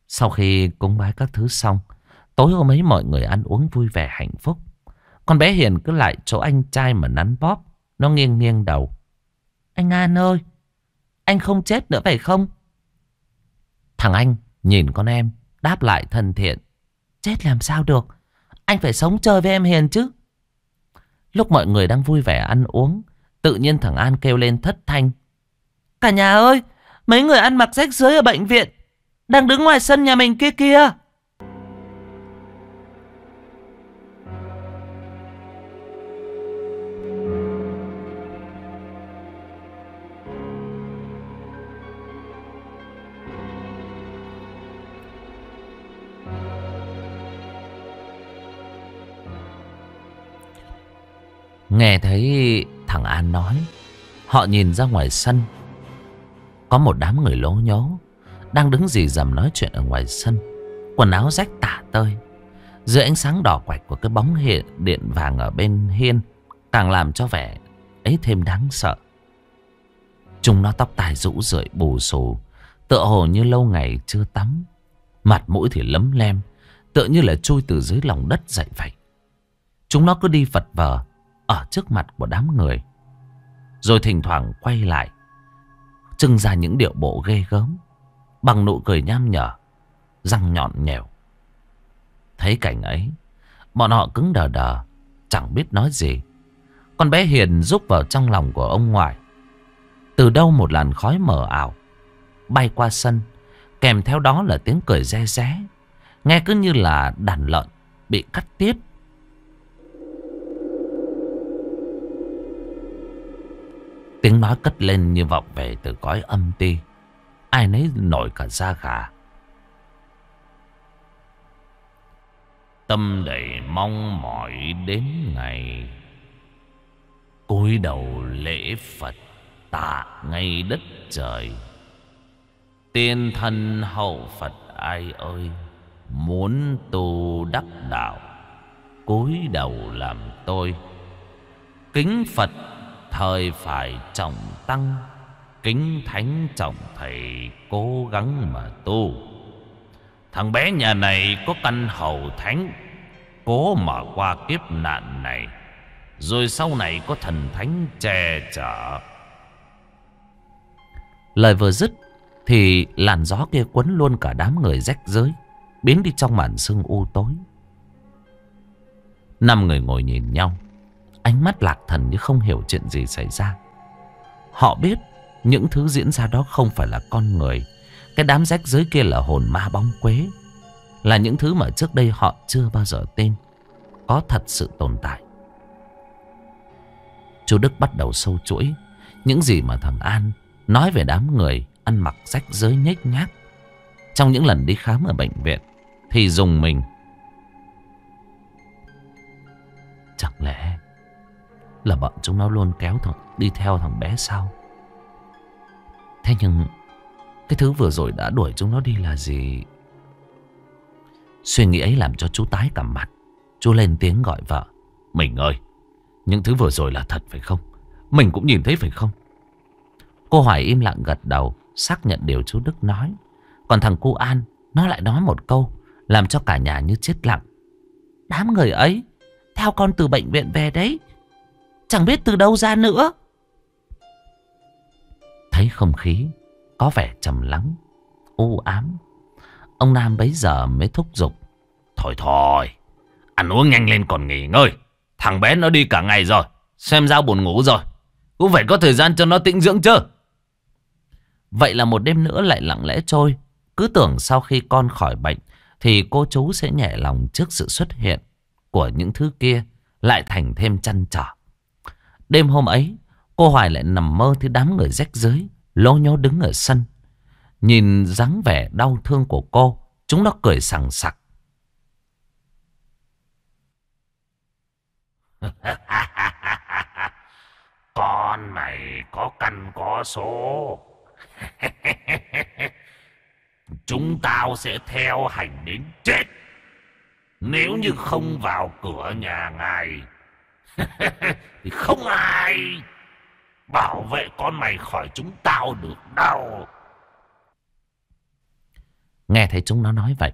Sau khi cúng bái các thứ xong, tối hôm ấy mọi người ăn uống vui vẻ hạnh phúc. Con bé Hiền cứ lại chỗ anh trai mà nắn bóp, nó nghiêng nghiêng đầu. Anh An ơi, anh không chết nữa phải không? Thằng anh nhìn con em, đáp lại thân thiện. Chết làm sao được Anh phải sống chơi với em Hiền chứ Lúc mọi người đang vui vẻ ăn uống Tự nhiên thằng An kêu lên thất thanh Cả nhà ơi Mấy người ăn mặc rách rưới ở bệnh viện Đang đứng ngoài sân nhà mình kia kia Nghe thấy thằng An nói Họ nhìn ra ngoài sân Có một đám người lố nhố Đang đứng dì dầm nói chuyện ở ngoài sân Quần áo rách tả tơi Dưới ánh sáng đỏ quạch của cái bóng hiện điện vàng ở bên hiên Càng làm cho vẻ ấy thêm đáng sợ Chúng nó tóc tai rũ rượi bù xù Tựa hồ như lâu ngày chưa tắm Mặt mũi thì lấm lem Tựa như là trôi từ dưới lòng đất dậy vậy Chúng nó cứ đi vật vờ ở trước mặt của đám người. Rồi thỉnh thoảng quay lại, trưng ra những điệu bộ ghê gớm, bằng nụ cười nham nhở, răng nhọn nhèo. Thấy cảnh ấy, bọn họ cứng đờ đờ, chẳng biết nói gì. Con bé Hiền rúc vào trong lòng của ông ngoại. Từ đâu một làn khói mờ ảo, bay qua sân, kèm theo đó là tiếng cười re ré. Nghe cứ như là đàn lợn bị cắt tiết Tiếng nói cất lên như vọng về từ cõi âm ti. Ai nấy nổi cả da gà. Tâm đầy mong mỏi đến ngày cúi đầu lễ Phật tạ ngay đất trời. Tiên thân hậu Phật ai ơi, muốn tu đắc đạo, cúi đầu làm tôi. Kính Phật thời phải trọng tăng kính thánh trọng thầy cố gắng mà tu thằng bé nhà này có căn hầu thánh cố mà qua kiếp nạn này rồi sau này có thần thánh che chở lời vừa dứt thì làn gió kia quấn luôn cả đám người rách rưới biến đi trong màn sương u tối năm người ngồi nhìn nhau Ánh mắt lạc thần như không hiểu chuyện gì xảy ra Họ biết Những thứ diễn ra đó không phải là con người Cái đám rách dưới kia là hồn ma bóng quế Là những thứ mà trước đây họ chưa bao giờ tin Có thật sự tồn tại Chú Đức bắt đầu sâu chuỗi Những gì mà thằng An Nói về đám người Ăn mặc rách rưới nhếch nhác Trong những lần đi khám ở bệnh viện Thì dùng mình Chẳng lẽ là bọn chúng nó luôn kéo thằng, đi theo thằng bé sau. Thế nhưng cái thứ vừa rồi đã đuổi chúng nó đi là gì? Suy nghĩ ấy làm cho chú tái cả mặt. Chú lên tiếng gọi vợ. Mình ơi, những thứ vừa rồi là thật phải không? Mình cũng nhìn thấy phải không? Cô Hoài im lặng gật đầu, xác nhận điều chú Đức nói. Còn thằng cô An, nó lại nói một câu, làm cho cả nhà như chết lặng. Đám người ấy, theo con từ bệnh viện về đấy. Chẳng biết từ đâu ra nữa Thấy không khí Có vẻ trầm lắng U ám Ông Nam bấy giờ mới thúc giục Thôi thôi Ăn uống nhanh lên còn nghỉ ngơi Thằng bé nó đi cả ngày rồi Xem ra buồn ngủ rồi Cũng phải có thời gian cho nó tĩnh dưỡng chứ Vậy là một đêm nữa lại lặng lẽ trôi Cứ tưởng sau khi con khỏi bệnh Thì cô chú sẽ nhẹ lòng trước sự xuất hiện Của những thứ kia Lại thành thêm chăn trở Đêm hôm ấy, cô Hoài lại nằm mơ thấy đám người rách rưới, lố nhố đứng ở sân. Nhìn dáng vẻ đau thương của cô, chúng nó cười sằng sặc. Con mày có căn có số. Chúng tao sẽ theo hành đến chết. Nếu như không vào cửa nhà ngài thì không ai bảo vệ con mày khỏi chúng tao được đâu. Nghe thấy chúng nó nói vậy,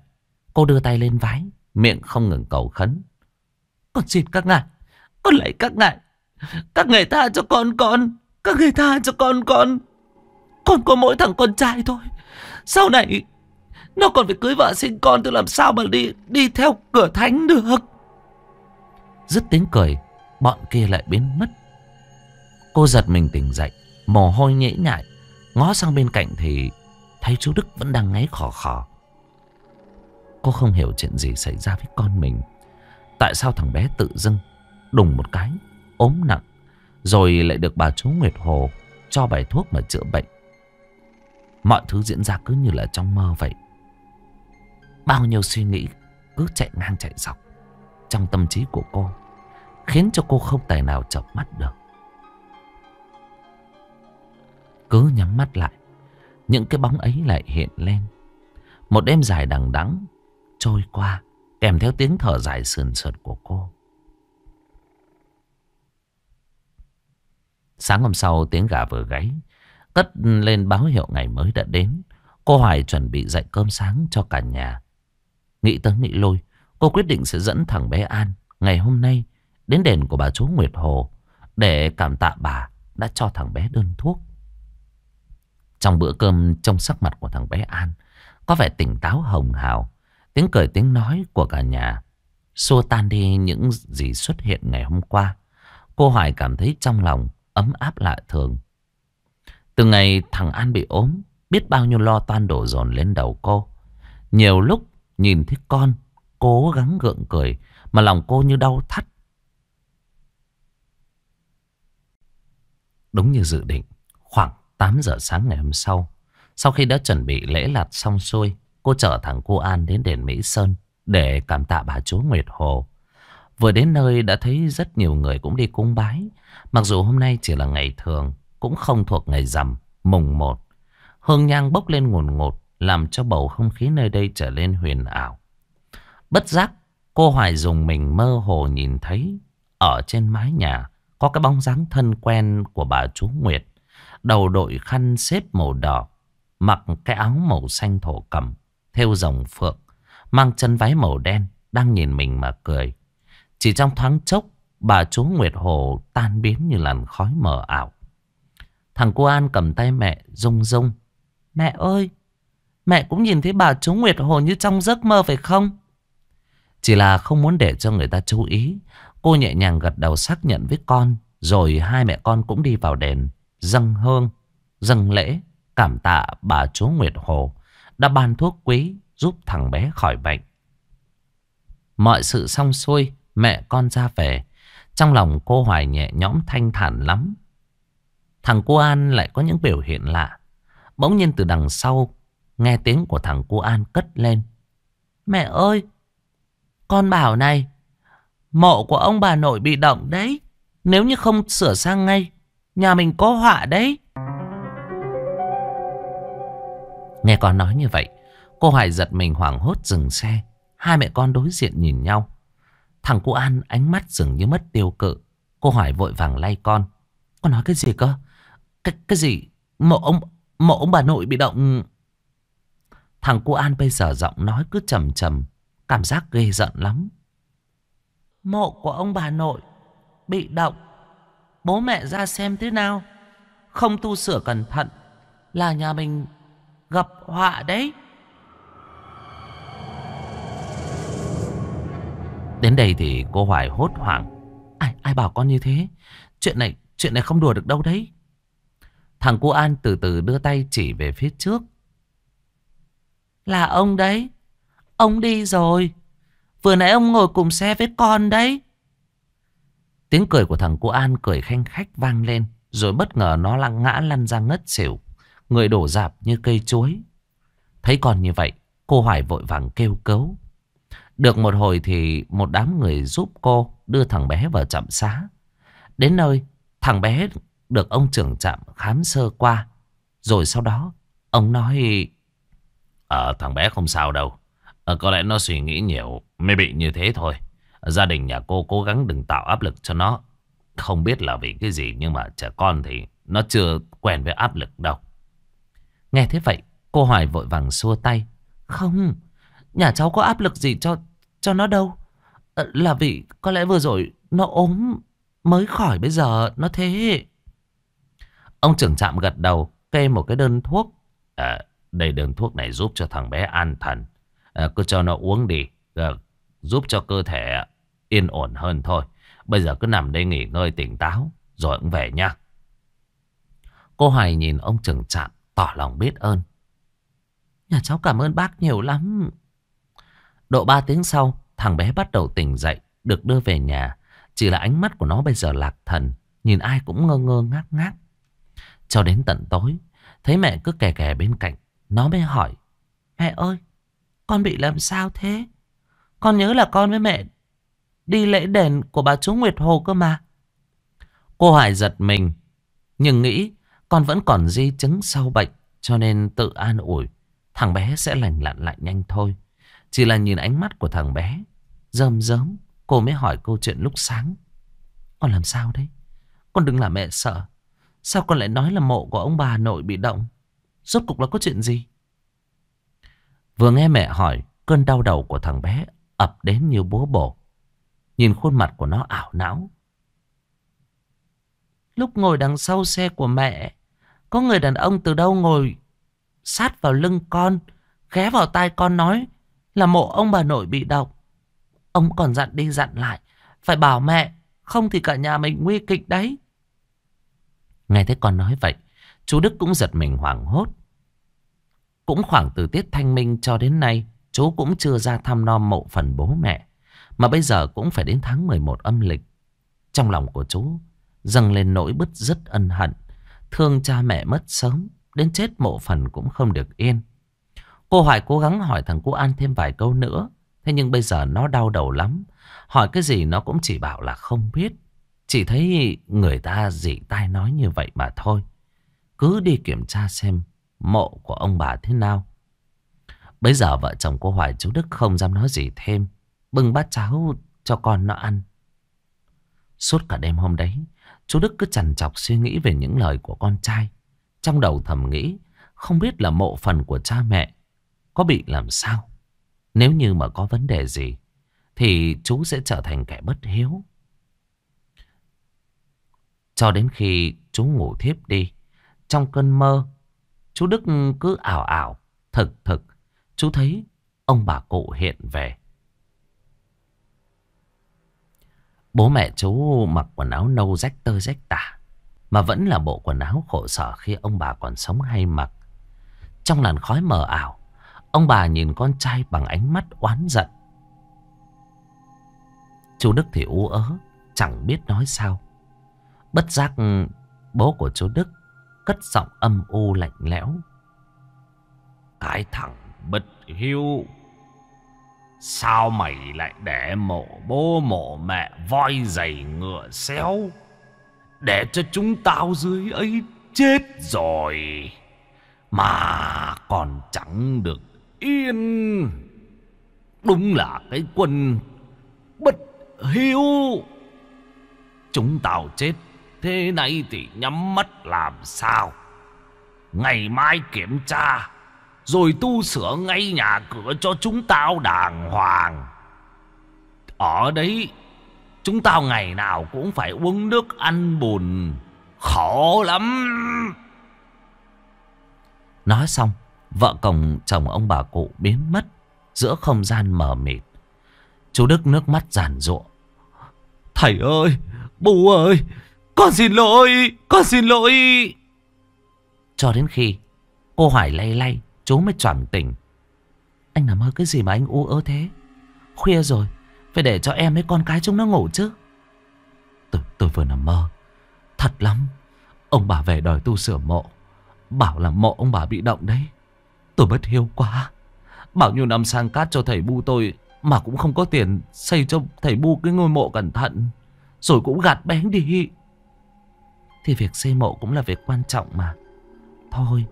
cô đưa tay lên vái, miệng không ngừng cầu khấn. Con xin các ngài, con lạy các ngài, các ngài tha cho con con, các ngài tha cho con con. Con có mỗi thằng con trai thôi, sau này nó còn phải cưới vợ sinh con tôi làm sao mà đi đi theo cửa thánh được. Dứt tiếng cười, bọn kia lại biến mất. Cô giật mình tỉnh dậy, mồ hôi nhễ nhại, ngó sang bên cạnh thì thấy chú Đức vẫn đang ngáy khò khò. Cô không hiểu chuyện gì xảy ra với con mình. Tại sao thằng bé tự dưng, đùng một cái, ốm nặng, rồi lại được bà chú Nguyệt Hồ cho bài thuốc mà chữa bệnh. Mọi thứ diễn ra cứ như là trong mơ vậy. Bao nhiêu suy nghĩ cứ chạy ngang chạy dọc trong tâm trí của cô khiến cho cô không tài nào chọc mắt được. Cứ nhắm mắt lại, những cái bóng ấy lại hiện lên. Một đêm dài đằng đẵng trôi qua, kèm theo tiếng thở dài sườn sượt của cô. Sáng hôm sau tiếng gà vừa gáy, cất lên báo hiệu ngày mới đã đến. Cô Hoài chuẩn bị dậy cơm sáng cho cả nhà. Nghĩ tới nghĩ lôi, cô quyết định sẽ dẫn thằng bé An ngày hôm nay đến đền của bà chú Nguyệt Hồ để cảm tạ bà đã cho thằng bé đơn thuốc. Trong bữa cơm trong sắc mặt của thằng bé An có vẻ tỉnh táo hồng hào, tiếng cười tiếng nói của cả nhà xua tan đi những gì xuất hiện ngày hôm qua. Cô Hoài cảm thấy trong lòng ấm áp lạ thường. Từ ngày thằng An bị ốm, biết bao nhiêu lo toan đổ dồn lên đầu cô. Nhiều lúc nhìn thấy con, cố gắng gượng cười mà lòng cô như đau thắt. Đúng như dự định, khoảng 8 giờ sáng ngày hôm sau, sau khi đã chuẩn bị lễ lạt xong xuôi, cô chở thằng cô An đến đền Mỹ Sơn để cảm tạ bà chúa Nguyệt Hồ. Vừa đến nơi đã thấy rất nhiều người cũng đi cúng bái, mặc dù hôm nay chỉ là ngày thường, cũng không thuộc ngày rằm, mùng 1. Hương nhang bốc lên ngùn ngột, làm cho bầu không khí nơi đây trở lên huyền ảo. Bất giác, cô Hoài dùng mình mơ hồ nhìn thấy ở trên mái nhà có cái bóng dáng thân quen của bà chú Nguyệt. Đầu đội khăn xếp màu đỏ. Mặc cái áo màu xanh thổ cầm, Theo dòng phượng. Mang chân váy màu đen. Đang nhìn mình mà cười. Chỉ trong thoáng chốc. Bà chú Nguyệt Hồ tan biến như làn khói mờ ảo. Thằng cô An cầm tay mẹ rung rung. Mẹ ơi! Mẹ cũng nhìn thấy bà chú Nguyệt Hồ như trong giấc mơ phải không? Chỉ là không muốn để cho người ta chú ý Cô nhẹ nhàng gật đầu xác nhận với con Rồi hai mẹ con cũng đi vào đền Dâng hương Dâng lễ Cảm tạ bà chú Nguyệt Hồ Đã ban thuốc quý giúp thằng bé khỏi bệnh Mọi sự xong xuôi Mẹ con ra về Trong lòng cô Hoài nhẹ nhõm thanh thản lắm Thằng cô An lại có những biểu hiện lạ Bỗng nhiên từ đằng sau Nghe tiếng của thằng cô An cất lên Mẹ ơi Con bảo này Mộ của ông bà nội bị động đấy. Nếu như không sửa sang ngay, nhà mình có họa đấy. Nghe con nói như vậy, cô Hoài giật mình hoảng hốt dừng xe. Hai mẹ con đối diện nhìn nhau. Thằng cụ An ánh mắt dường như mất tiêu cự. Cô Hoài vội vàng lay con. Con nói cái gì cơ? Cái, cái gì? Mộ ông, mộ ông bà nội bị động... Thằng cô An bây giờ giọng nói cứ trầm trầm, cảm giác ghê giận lắm mộ của ông bà nội bị động. Bố mẹ ra xem thế nào. Không tu sửa cẩn thận là nhà mình gặp họa đấy. Đến đây thì cô Hoài hốt hoảng. Ai ai bảo con như thế? Chuyện này, chuyện này không đùa được đâu đấy. Thằng cô An từ từ đưa tay chỉ về phía trước. Là ông đấy. Ông đi rồi. Vừa nãy ông ngồi cùng xe với con đấy. Tiếng cười của thằng cô An cười khanh khách vang lên. Rồi bất ngờ nó lăn ngã lăn ra ngất xỉu. Người đổ dạp như cây chuối. Thấy con như vậy, cô Hoài vội vàng kêu cấu. Được một hồi thì một đám người giúp cô đưa thằng bé vào trạm xá. Đến nơi, thằng bé được ông trưởng trạm khám sơ qua. Rồi sau đó, ông nói... Ờ, thằng bé không sao đâu. Ờ, có lẽ nó suy nghĩ nhiều, mới bị như thế thôi. Gia đình nhà cô cố gắng đừng tạo áp lực cho nó. Không biết là vì cái gì nhưng mà trẻ con thì nó chưa quen với áp lực đâu. Nghe thế vậy, cô Hoài vội vàng xua tay. Không, nhà cháu có áp lực gì cho cho nó đâu. Ờ, là vì có lẽ vừa rồi nó ốm mới khỏi bây giờ nó thế. Ông trưởng trạm gật đầu kê một cái đơn thuốc. À, đây đơn thuốc này giúp cho thằng bé an thần. Ờ, cứ cho nó uống đi ờ, giúp cho cơ thể yên ổn hơn thôi. Bây giờ cứ nằm đây nghỉ ngơi tỉnh táo rồi cũng về nha. Cô Hoài nhìn ông trưởng trạm tỏ lòng biết ơn. Nhà cháu cảm ơn bác nhiều lắm. Độ 3 tiếng sau, thằng bé bắt đầu tỉnh dậy, được đưa về nhà. Chỉ là ánh mắt của nó bây giờ lạc thần, nhìn ai cũng ngơ ngơ ngác ngác. Cho đến tận tối, thấy mẹ cứ kè kè bên cạnh, nó mới hỏi. Mẹ ơi, con bị làm sao thế? Con nhớ là con với mẹ đi lễ đền của bà chú Nguyệt Hồ cơ mà. Cô Hải giật mình, nhưng nghĩ con vẫn còn di chứng sau bệnh cho nên tự an ủi. Thằng bé sẽ lành lặn lại nhanh thôi. Chỉ là nhìn ánh mắt của thằng bé, rơm rớm, cô mới hỏi câu chuyện lúc sáng. Con làm sao đấy? Con đừng làm mẹ sợ. Sao con lại nói là mộ của ông bà nội bị động? Rốt cục là có chuyện gì? Vừa nghe mẹ hỏi, cơn đau đầu của thằng bé ập đến như búa bổ. Nhìn khuôn mặt của nó ảo não. Lúc ngồi đằng sau xe của mẹ, có người đàn ông từ đâu ngồi sát vào lưng con, ghé vào tai con nói là mộ ông bà nội bị độc. Ông còn dặn đi dặn lại, phải bảo mẹ, không thì cả nhà mình nguy kịch đấy. Nghe thấy con nói vậy, chú Đức cũng giật mình hoảng hốt. Cũng khoảng từ tiết thanh minh cho đến nay Chú cũng chưa ra thăm non mộ phần bố mẹ Mà bây giờ cũng phải đến tháng 11 âm lịch Trong lòng của chú Dâng lên nỗi bứt rất ân hận Thương cha mẹ mất sớm Đến chết mộ phần cũng không được yên Cô Hoài cố gắng hỏi thằng cô An thêm vài câu nữa Thế nhưng bây giờ nó đau đầu lắm Hỏi cái gì nó cũng chỉ bảo là không biết Chỉ thấy người ta dị tai nói như vậy mà thôi Cứ đi kiểm tra xem mộ của ông bà thế nào. Bây giờ vợ chồng cô Hoài chú Đức không dám nói gì thêm. Bưng bát cháo cho con nó ăn. Suốt cả đêm hôm đấy, chú Đức cứ chằn chọc suy nghĩ về những lời của con trai. Trong đầu thầm nghĩ, không biết là mộ phần của cha mẹ có bị làm sao. Nếu như mà có vấn đề gì, thì chú sẽ trở thành kẻ bất hiếu. Cho đến khi chú ngủ thiếp đi, trong cơn mơ, Chú Đức cứ ảo ảo, thực thực. Chú thấy ông bà cụ hiện về. Bố mẹ chú mặc quần áo nâu rách tơ rách tả. Mà vẫn là bộ quần áo khổ sở khi ông bà còn sống hay mặc. Trong làn khói mờ ảo, ông bà nhìn con trai bằng ánh mắt oán giận. Chú Đức thì u ớ, chẳng biết nói sao. Bất giác bố của chú Đức Cất giọng âm u lạnh lẽo Cái thằng bịch hiu Sao mày lại để mộ bố mộ mẹ voi giày ngựa xéo Để cho chúng tao dưới ấy chết rồi Mà còn chẳng được yên Đúng là cái quân bất hiu, Chúng tao chết Thế này thì nhắm mắt làm sao Ngày mai kiểm tra Rồi tu sửa ngay nhà cửa cho chúng tao đàng hoàng Ở đấy Chúng tao ngày nào cũng phải uống nước ăn bùn Khổ lắm Nói xong Vợ chồng chồng ông bà cụ biến mất Giữa không gian mờ mịt Chú Đức nước mắt giàn ruộng Thầy ơi Bù ơi con xin lỗi, con xin lỗi. Cho đến khi cô Hoài lay lay, chú mới choàng tỉnh. Anh nằm mơ cái gì mà anh u ớ thế? Khuya rồi, phải để cho em với con cái chúng nó ngủ chứ. Tôi, tôi vừa nằm mơ. Thật lắm, ông bà về đòi tu sửa mộ. Bảo là mộ ông bà bị động đấy. Tôi bất hiếu quá. Bảo nhiêu năm sang cát cho thầy bu tôi mà cũng không có tiền xây cho thầy bu cái ngôi mộ cẩn thận. Rồi cũng gạt bén đi. Thì việc xây mộ cũng là việc quan trọng mà Thôi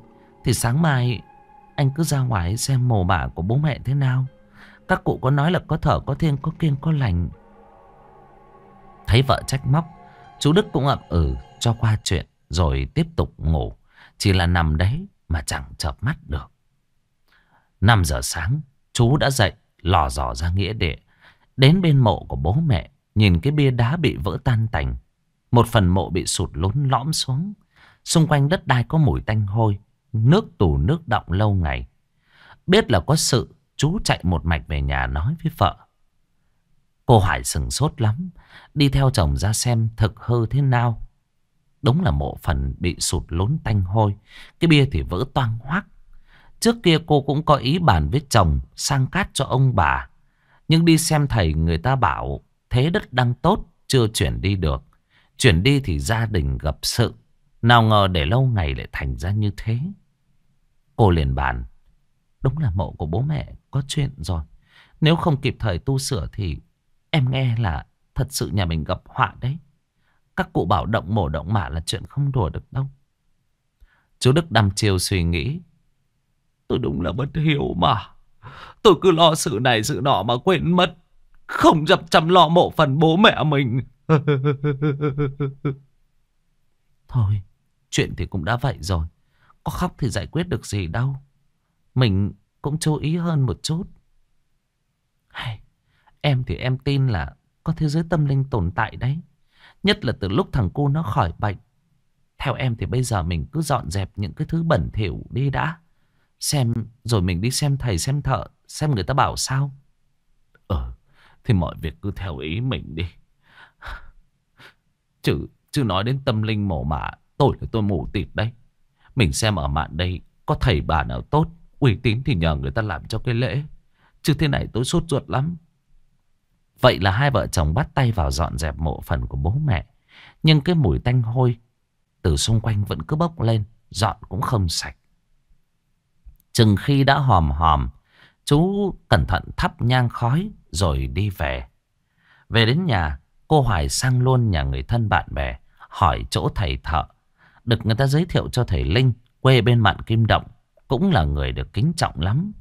Thì sáng mai Anh cứ ra ngoài xem mồ mả của bố mẹ thế nào Các cụ có nói là có thở có thiên có kiêng có lành Thấy vợ trách móc Chú Đức cũng ậm ừ cho qua chuyện Rồi tiếp tục ngủ Chỉ là nằm đấy mà chẳng chợp mắt được 5 giờ sáng Chú đã dậy lò dò ra nghĩa địa Đến bên mộ của bố mẹ Nhìn cái bia đá bị vỡ tan tành một phần mộ bị sụt lún lõm xuống. Xung quanh đất đai có mùi tanh hôi. Nước tù nước động lâu ngày. Biết là có sự, chú chạy một mạch về nhà nói với vợ. Cô Hải sừng sốt lắm. Đi theo chồng ra xem thực hư thế nào. Đúng là mộ phần bị sụt lún tanh hôi. Cái bia thì vỡ toang hoác. Trước kia cô cũng có ý bàn với chồng sang cát cho ông bà. Nhưng đi xem thầy người ta bảo thế đất đang tốt chưa chuyển đi được. Chuyển đi thì gia đình gặp sự. Nào ngờ để lâu ngày lại thành ra như thế. Cô liền bàn. Đúng là mộ của bố mẹ có chuyện rồi. Nếu không kịp thời tu sửa thì em nghe là thật sự nhà mình gặp họa đấy. Các cụ bảo động mổ động mả là chuyện không đùa được đâu. Chú Đức đăm chiều suy nghĩ. Tôi đúng là bất hiểu mà. Tôi cứ lo sự này sự nọ mà quên mất. Không dập chăm lo mộ phần bố mẹ mình. Thôi, chuyện thì cũng đã vậy rồi. Có khóc thì giải quyết được gì đâu. Mình cũng chú ý hơn một chút. Hay, em thì em tin là có thế giới tâm linh tồn tại đấy. Nhất là từ lúc thằng cu nó khỏi bệnh. Theo em thì bây giờ mình cứ dọn dẹp những cái thứ bẩn thỉu đi đã. Xem, rồi mình đi xem thầy xem thợ, xem người ta bảo sao. Ờ, thì mọi việc cứ theo ý mình đi. Chứ, chứ nói đến tâm linh mổ mả Tôi là tôi mù tịt đấy Mình xem ở mạng đây Có thầy bà nào tốt uy tín thì nhờ người ta làm cho cái lễ Chứ thế này tôi sốt ruột lắm Vậy là hai vợ chồng bắt tay vào dọn dẹp mộ phần của bố mẹ Nhưng cái mùi tanh hôi Từ xung quanh vẫn cứ bốc lên Dọn cũng không sạch Chừng khi đã hòm hòm Chú cẩn thận thắp nhang khói Rồi đi về Về đến nhà Cô Hoài sang luôn nhà người thân bạn bè Hỏi chỗ thầy thợ Được người ta giới thiệu cho thầy Linh Quê bên mạn Kim Động Cũng là người được kính trọng lắm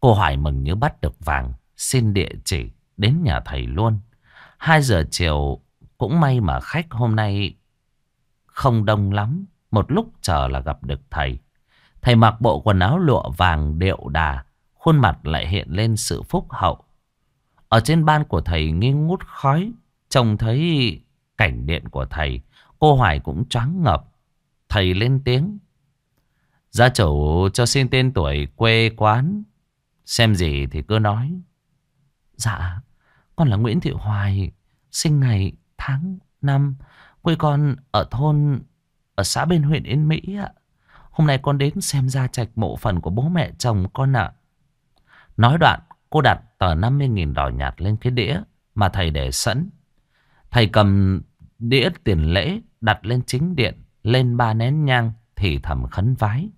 Cô Hoài mừng như bắt được vàng Xin địa chỉ đến nhà thầy luôn hai giờ chiều Cũng may mà khách hôm nay Không đông lắm Một lúc chờ là gặp được thầy Thầy mặc bộ quần áo lụa vàng điệu đà Khuôn mặt lại hiện lên sự phúc hậu ở trên ban của thầy nghi ngút khói Trông thấy cảnh điện của thầy Cô Hoài cũng choáng ngập Thầy lên tiếng Gia chủ cho xin tên tuổi quê quán Xem gì thì cứ nói Dạ Con là Nguyễn Thị Hoài Sinh ngày tháng năm Quê con ở thôn Ở xã bên huyện Yên Mỹ ạ Hôm nay con đến xem gia trạch mộ phần của bố mẹ chồng con ạ Nói đoạn cô đặt tờ 50.000 đỏ nhạt lên cái đĩa mà thầy để sẵn. Thầy cầm đĩa tiền lễ đặt lên chính điện, lên ba nén nhang thì thầm khấn vái.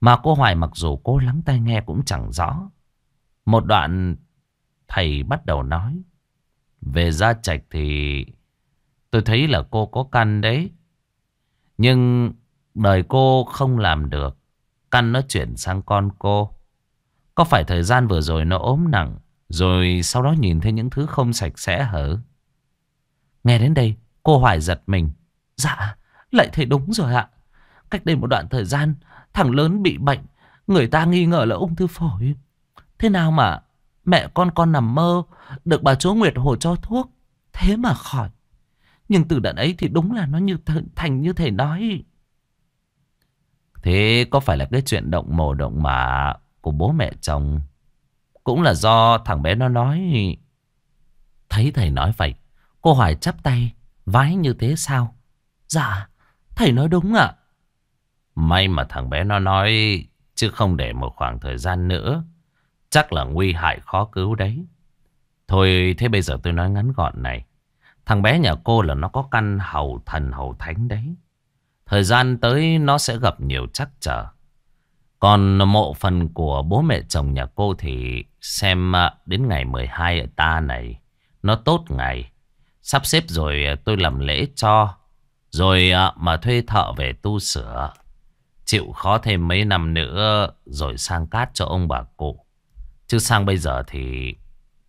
Mà cô Hoài mặc dù cô lắng tai nghe cũng chẳng rõ. Một đoạn thầy bắt đầu nói. Về gia trạch thì tôi thấy là cô có căn đấy. Nhưng đời cô không làm được. Căn nó chuyển sang con cô. Có phải thời gian vừa rồi nó ốm nặng Rồi sau đó nhìn thấy những thứ không sạch sẽ hở Nghe đến đây cô Hoài giật mình Dạ lại thấy đúng rồi ạ Cách đây một đoạn thời gian Thằng lớn bị bệnh Người ta nghi ngờ là ung thư phổi Thế nào mà mẹ con con nằm mơ Được bà chúa Nguyệt Hồ cho thuốc Thế mà khỏi Nhưng từ đợt ấy thì đúng là nó như th thành như thể nói Thế có phải là cái chuyện động mồ động mà của bố mẹ chồng. Cũng là do thằng bé nó nói... Thấy thầy nói vậy, cô Hoài chắp tay, vái như thế sao? Dạ, thầy nói đúng ạ. May mà thằng bé nó nói, chứ không để một khoảng thời gian nữa. Chắc là nguy hại khó cứu đấy. Thôi thế bây giờ tôi nói ngắn gọn này. Thằng bé nhà cô là nó có căn hầu thần hầu thánh đấy. Thời gian tới nó sẽ gặp nhiều trắc trở. Còn mộ phần của bố mẹ chồng nhà cô thì xem à, đến ngày 12 ở ta này, nó tốt ngày. Sắp xếp rồi à, tôi làm lễ cho, rồi à, mà thuê thợ về tu sửa. Chịu khó thêm mấy năm nữa rồi sang cát cho ông bà cụ. Chứ sang bây giờ thì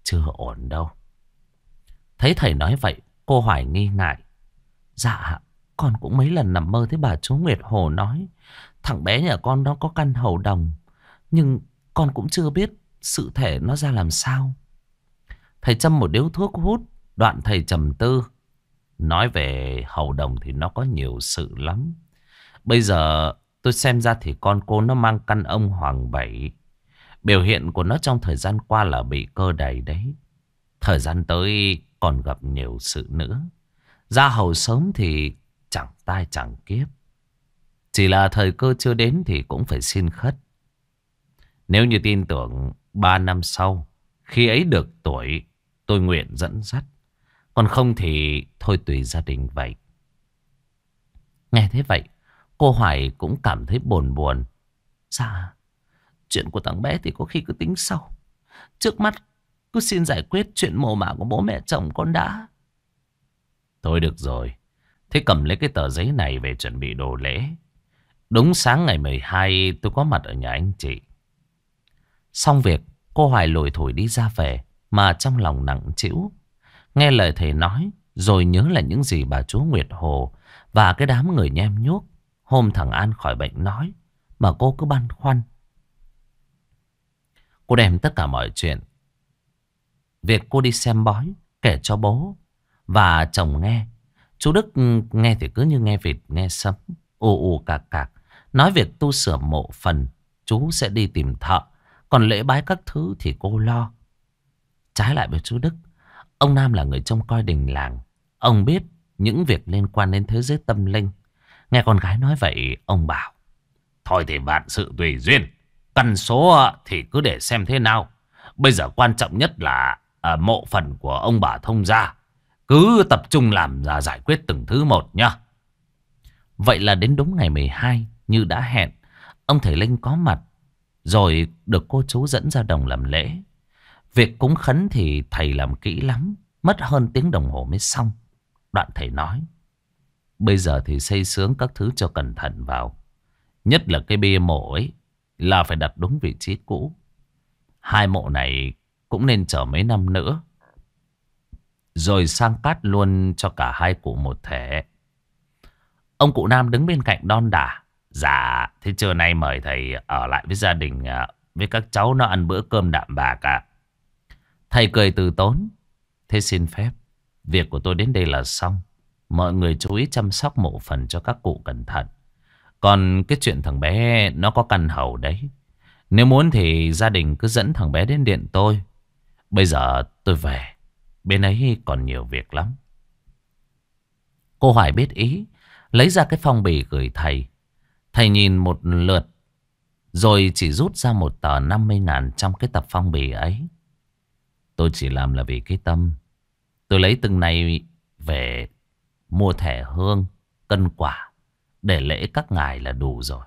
chưa ổn đâu. Thấy thầy nói vậy, cô Hoài nghi ngại. Dạ, con cũng mấy lần nằm mơ thấy bà chú Nguyệt Hồ nói Thằng bé nhà con nó có căn hầu đồng Nhưng con cũng chưa biết Sự thể nó ra làm sao Thầy châm một điếu thuốc hút Đoạn thầy trầm tư Nói về hầu đồng thì nó có nhiều sự lắm Bây giờ tôi xem ra thì con cô nó mang căn ông Hoàng Bảy Biểu hiện của nó trong thời gian qua là bị cơ đầy đấy Thời gian tới còn gặp nhiều sự nữa Ra hầu sớm thì chẳng tai chẳng kiếp chỉ là thời cơ chưa đến thì cũng phải xin khất. Nếu như tin tưởng 3 năm sau, khi ấy được tuổi, tôi nguyện dẫn dắt. Còn không thì thôi tùy gia đình vậy. Nghe thế vậy, cô Hoài cũng cảm thấy buồn buồn. Dạ, chuyện của thằng bé thì có khi cứ tính sau. Trước mắt, cứ xin giải quyết chuyện mồ mả của bố mẹ chồng con đã. Thôi được rồi, thế cầm lấy cái tờ giấy này về chuẩn bị đồ lễ. Đúng sáng ngày 12 tôi có mặt ở nhà anh chị. Xong việc, cô Hoài lùi thổi đi ra về, mà trong lòng nặng trĩu. Nghe lời thầy nói, rồi nhớ lại những gì bà chú Nguyệt Hồ và cái đám người nhem nhuốc. Hôm thằng An khỏi bệnh nói, mà cô cứ băn khoăn. Cô đem tất cả mọi chuyện. Việc cô đi xem bói, kể cho bố và chồng nghe. Chú Đức ừ, nghe thì cứ như nghe vịt, nghe sấm, ồ ồ cạc cạc. Nói việc tu sửa mộ phần, chú sẽ đi tìm thợ. Còn lễ bái các thứ thì cô lo. Trái lại với chú Đức, ông Nam là người trông coi đình làng. Ông biết những việc liên quan đến thế giới tâm linh. Nghe con gái nói vậy, ông bảo. Thôi thì vạn sự tùy duyên. cần số thì cứ để xem thế nào. Bây giờ quan trọng nhất là à, mộ phần của ông bà thông gia. Cứ tập trung làm và giải quyết từng thứ một nhá. Vậy là đến đúng ngày 12, như đã hẹn, ông thầy Linh có mặt, rồi được cô chú dẫn ra đồng làm lễ. Việc cúng khấn thì thầy làm kỹ lắm, mất hơn tiếng đồng hồ mới xong. Đoạn thầy nói, bây giờ thì xây sướng các thứ cho cẩn thận vào. Nhất là cái bia mộ ấy, là phải đặt đúng vị trí cũ. Hai mộ này cũng nên chờ mấy năm nữa. Rồi sang cát luôn cho cả hai cụ một thể. Ông cụ Nam đứng bên cạnh đon đả. Dạ, thế trưa nay mời thầy ở lại với gia đình, à, với các cháu nó ăn bữa cơm đạm bạc ạ. À. Thầy cười từ tốn. Thế xin phép, việc của tôi đến đây là xong. Mọi người chú ý chăm sóc mộ phần cho các cụ cẩn thận. Còn cái chuyện thằng bé nó có căn hầu đấy. Nếu muốn thì gia đình cứ dẫn thằng bé đến điện tôi. Bây giờ tôi về, bên ấy còn nhiều việc lắm. Cô Hoài biết ý, lấy ra cái phong bì gửi thầy. Thầy nhìn một lượt Rồi chỉ rút ra một tờ 50 ngàn trong cái tập phong bì ấy Tôi chỉ làm là vì cái tâm Tôi lấy từng này về mua thẻ hương, cân quả Để lễ các ngài là đủ rồi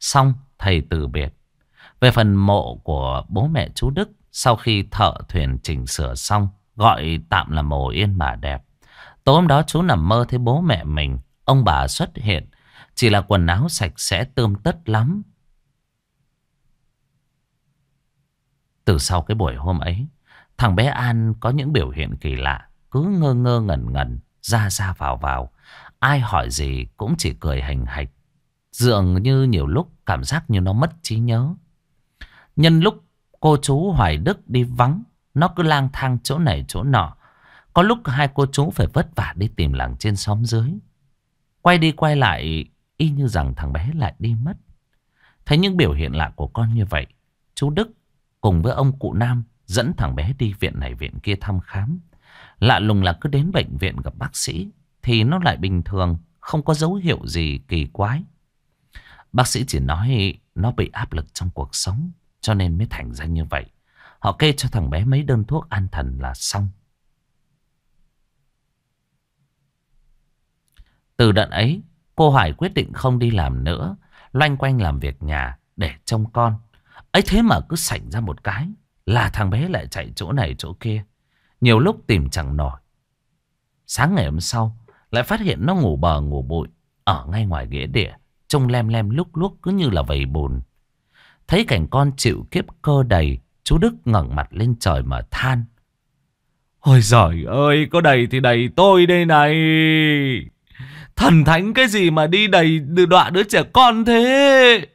Xong thầy từ biệt Về phần mộ của bố mẹ chú Đức Sau khi thợ thuyền chỉnh sửa xong Gọi tạm là mồ yên mà đẹp Tối hôm đó chú nằm mơ thấy bố mẹ mình Ông bà xuất hiện chỉ là quần áo sạch sẽ tươm tất lắm. Từ sau cái buổi hôm ấy, thằng bé An có những biểu hiện kỳ lạ, cứ ngơ ngơ ngẩn ngẩn, ra ra vào vào. Ai hỏi gì cũng chỉ cười hành hạch. Dường như nhiều lúc cảm giác như nó mất trí nhớ. Nhân lúc cô chú Hoài Đức đi vắng, nó cứ lang thang chỗ này chỗ nọ. Có lúc hai cô chú phải vất vả đi tìm làng trên xóm dưới. Quay đi quay lại y như rằng thằng bé lại đi mất. Thấy những biểu hiện lạ của con như vậy, chú Đức cùng với ông cụ Nam dẫn thằng bé đi viện này viện kia thăm khám. Lạ lùng là cứ đến bệnh viện gặp bác sĩ thì nó lại bình thường, không có dấu hiệu gì kỳ quái. Bác sĩ chỉ nói nó bị áp lực trong cuộc sống cho nên mới thành ra như vậy. Họ kê cho thằng bé mấy đơn thuốc an thần là xong. Từ đợt ấy, Cô Hải quyết định không đi làm nữa, loanh quanh làm việc nhà để trông con. ấy thế mà cứ sảnh ra một cái là thằng bé lại chạy chỗ này chỗ kia. Nhiều lúc tìm chẳng nổi. Sáng ngày hôm sau, lại phát hiện nó ngủ bờ ngủ bụi ở ngay ngoài ghế đĩa, trông lem lem lúc lúc cứ như là vầy bùn. Thấy cảnh con chịu kiếp cơ đầy, chú Đức ngẩng mặt lên trời mà than. Ôi giời ơi, có đầy thì đầy tôi đây này. Thần thánh cái gì mà đi đầy đọa đứa trẻ con thế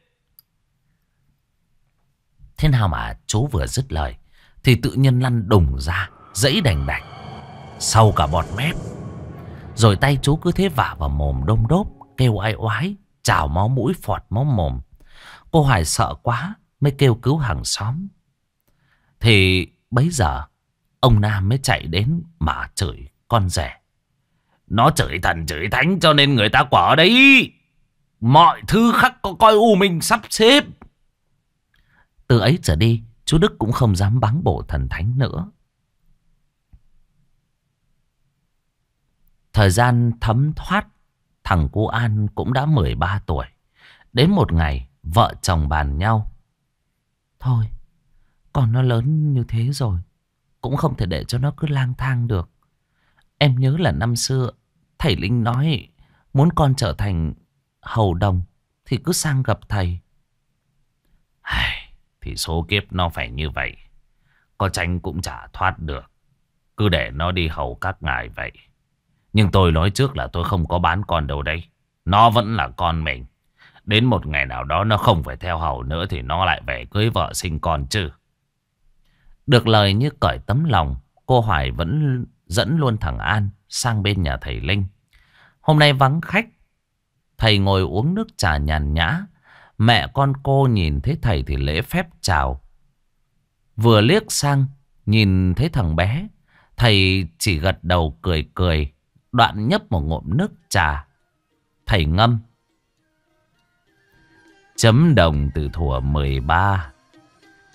Thế nào mà chú vừa dứt lời Thì tự nhiên lăn đùng ra Dẫy đành đành Sau cả bọt mép Rồi tay chú cứ thế vả vào mồm đông đốp Kêu ai oái Chào máu mũi phọt máu mồm Cô Hoài sợ quá Mới kêu cứu hàng xóm Thì bấy giờ Ông Nam mới chạy đến mà chửi con rẻ nó chửi thần chửi thánh cho nên người ta quả đấy. Mọi thứ khắc có coi U Minh sắp xếp. Từ ấy trở đi, chú Đức cũng không dám báng bổ thần thánh nữa. Thời gian thấm thoát, thằng cô An cũng đã 13 tuổi. Đến một ngày, vợ chồng bàn nhau. Thôi, còn nó lớn như thế rồi, cũng không thể để cho nó cứ lang thang được. Em nhớ là năm xưa Thầy Linh nói muốn con trở thành hầu đồng thì cứ sang gặp thầy. Ai, thì số kiếp nó phải như vậy. Có tránh cũng chả thoát được. Cứ để nó đi hầu các ngài vậy. Nhưng tôi nói trước là tôi không có bán con đâu đấy. Nó vẫn là con mình. Đến một ngày nào đó nó không phải theo hầu nữa thì nó lại về cưới vợ sinh con chứ. Được lời như cởi tấm lòng, cô Hoài vẫn dẫn luôn thằng An sang bên nhà thầy Linh. Hôm nay vắng khách, thầy ngồi uống nước trà nhàn nhã. Mẹ con cô nhìn thấy thầy thì lễ phép chào. Vừa liếc sang, nhìn thấy thằng bé, thầy chỉ gật đầu cười cười, đoạn nhấp một ngụm nước trà. Thầy ngâm. Chấm đồng từ thủa 13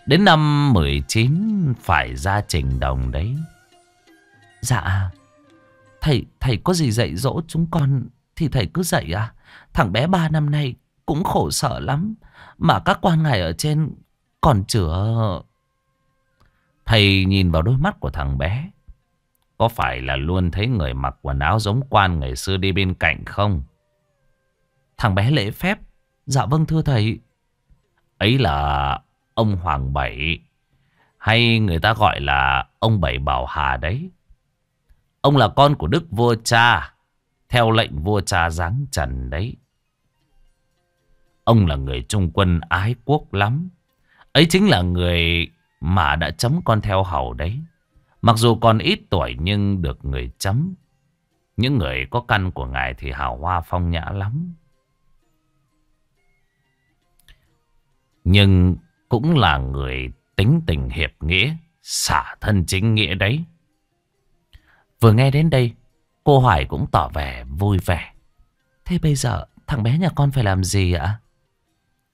Đến năm 19 phải ra trình đồng đấy Dạ Thầy, thầy có gì dạy dỗ chúng con thì thầy cứ dạy à. Thằng bé ba năm nay cũng khổ sở lắm. Mà các quan ngài ở trên còn chữa... Thầy nhìn vào đôi mắt của thằng bé. Có phải là luôn thấy người mặc quần áo giống quan ngày xưa đi bên cạnh không? Thằng bé lễ phép. Dạ vâng thưa thầy. Ấy là ông Hoàng Bảy. Hay người ta gọi là ông Bảy Bảo Hà đấy. Ông là con của đức vua cha. Theo lệnh vua cha giáng trần đấy. Ông là người trung quân ái quốc lắm. Ấy chính là người mà đã chấm con theo hầu đấy. Mặc dù còn ít tuổi nhưng được người chấm. Những người có căn của ngài thì hào hoa phong nhã lắm. Nhưng cũng là người tính tình hiệp nghĩa, xả thân chính nghĩa đấy. Vừa nghe đến đây, cô Hoài cũng tỏ vẻ vui vẻ. Thế bây giờ thằng bé nhà con phải làm gì ạ?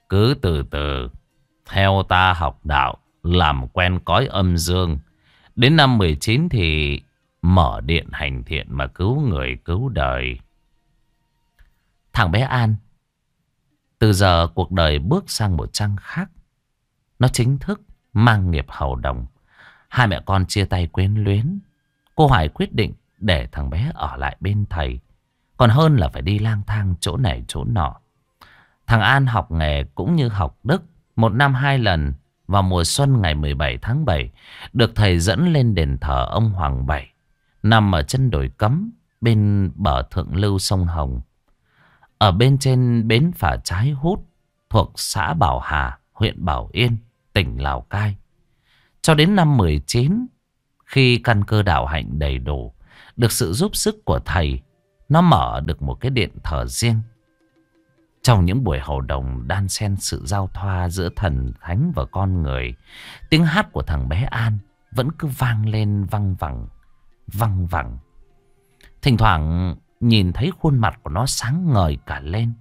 Cứ từ từ, theo ta học đạo, làm quen cõi âm dương. Đến năm 19 thì mở điện hành thiện mà cứu người cứu đời. Thằng bé An, từ giờ cuộc đời bước sang một trang khác. Nó chính thức mang nghiệp hầu đồng. Hai mẹ con chia tay quyến luyến. Cô Hải quyết định để thằng bé ở lại bên thầy. Còn hơn là phải đi lang thang chỗ này chỗ nọ. Thằng An học nghề cũng như học Đức. Một năm hai lần vào mùa xuân ngày 17 tháng 7 được thầy dẫn lên đền thờ ông Hoàng Bảy. Nằm ở chân đồi cấm bên bờ thượng lưu sông Hồng. Ở bên trên bến phà trái hút thuộc xã Bảo Hà, huyện Bảo Yên, tỉnh Lào Cai. Cho đến năm 19, khi căn cơ đạo hạnh đầy đủ, được sự giúp sức của thầy, nó mở được một cái điện thờ riêng. Trong những buổi hầu đồng đan xen sự giao thoa giữa thần thánh và con người, tiếng hát của thằng bé An vẫn cứ vang lên văng vẳng, văng vẳng. Thỉnh thoảng nhìn thấy khuôn mặt của nó sáng ngời cả lên.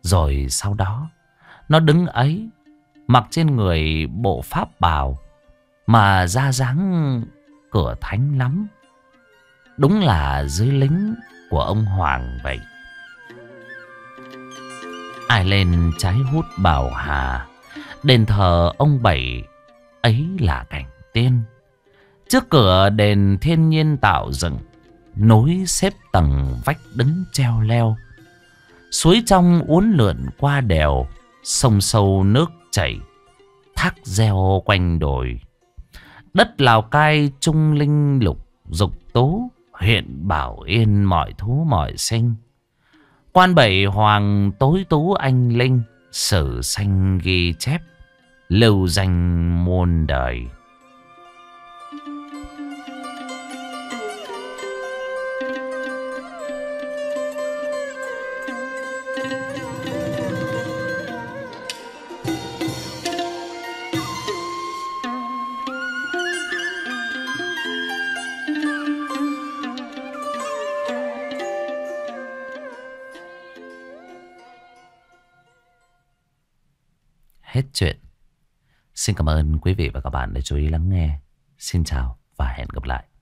Rồi sau đó, nó đứng ấy, mặc trên người bộ pháp bào, mà ra dáng cửa thánh lắm Đúng là dưới lính của ông Hoàng vậy Ai lên trái hút bảo hà Đền thờ ông Bảy ấy là cảnh tiên Trước cửa đền thiên nhiên tạo dựng Nối xếp tầng vách đứng treo leo Suối trong uốn lượn qua đèo Sông sâu nước chảy Thác reo quanh đồi Đất Lào Cai trung linh lục dục tố Huyện Bảo Yên mọi thú mọi sinh Quan bảy hoàng tối tú anh linh Sử sanh ghi chép Lưu danh muôn đời Xin cảm ơn quý vị và các bạn đã chú ý lắng nghe. Xin chào và hẹn gặp lại.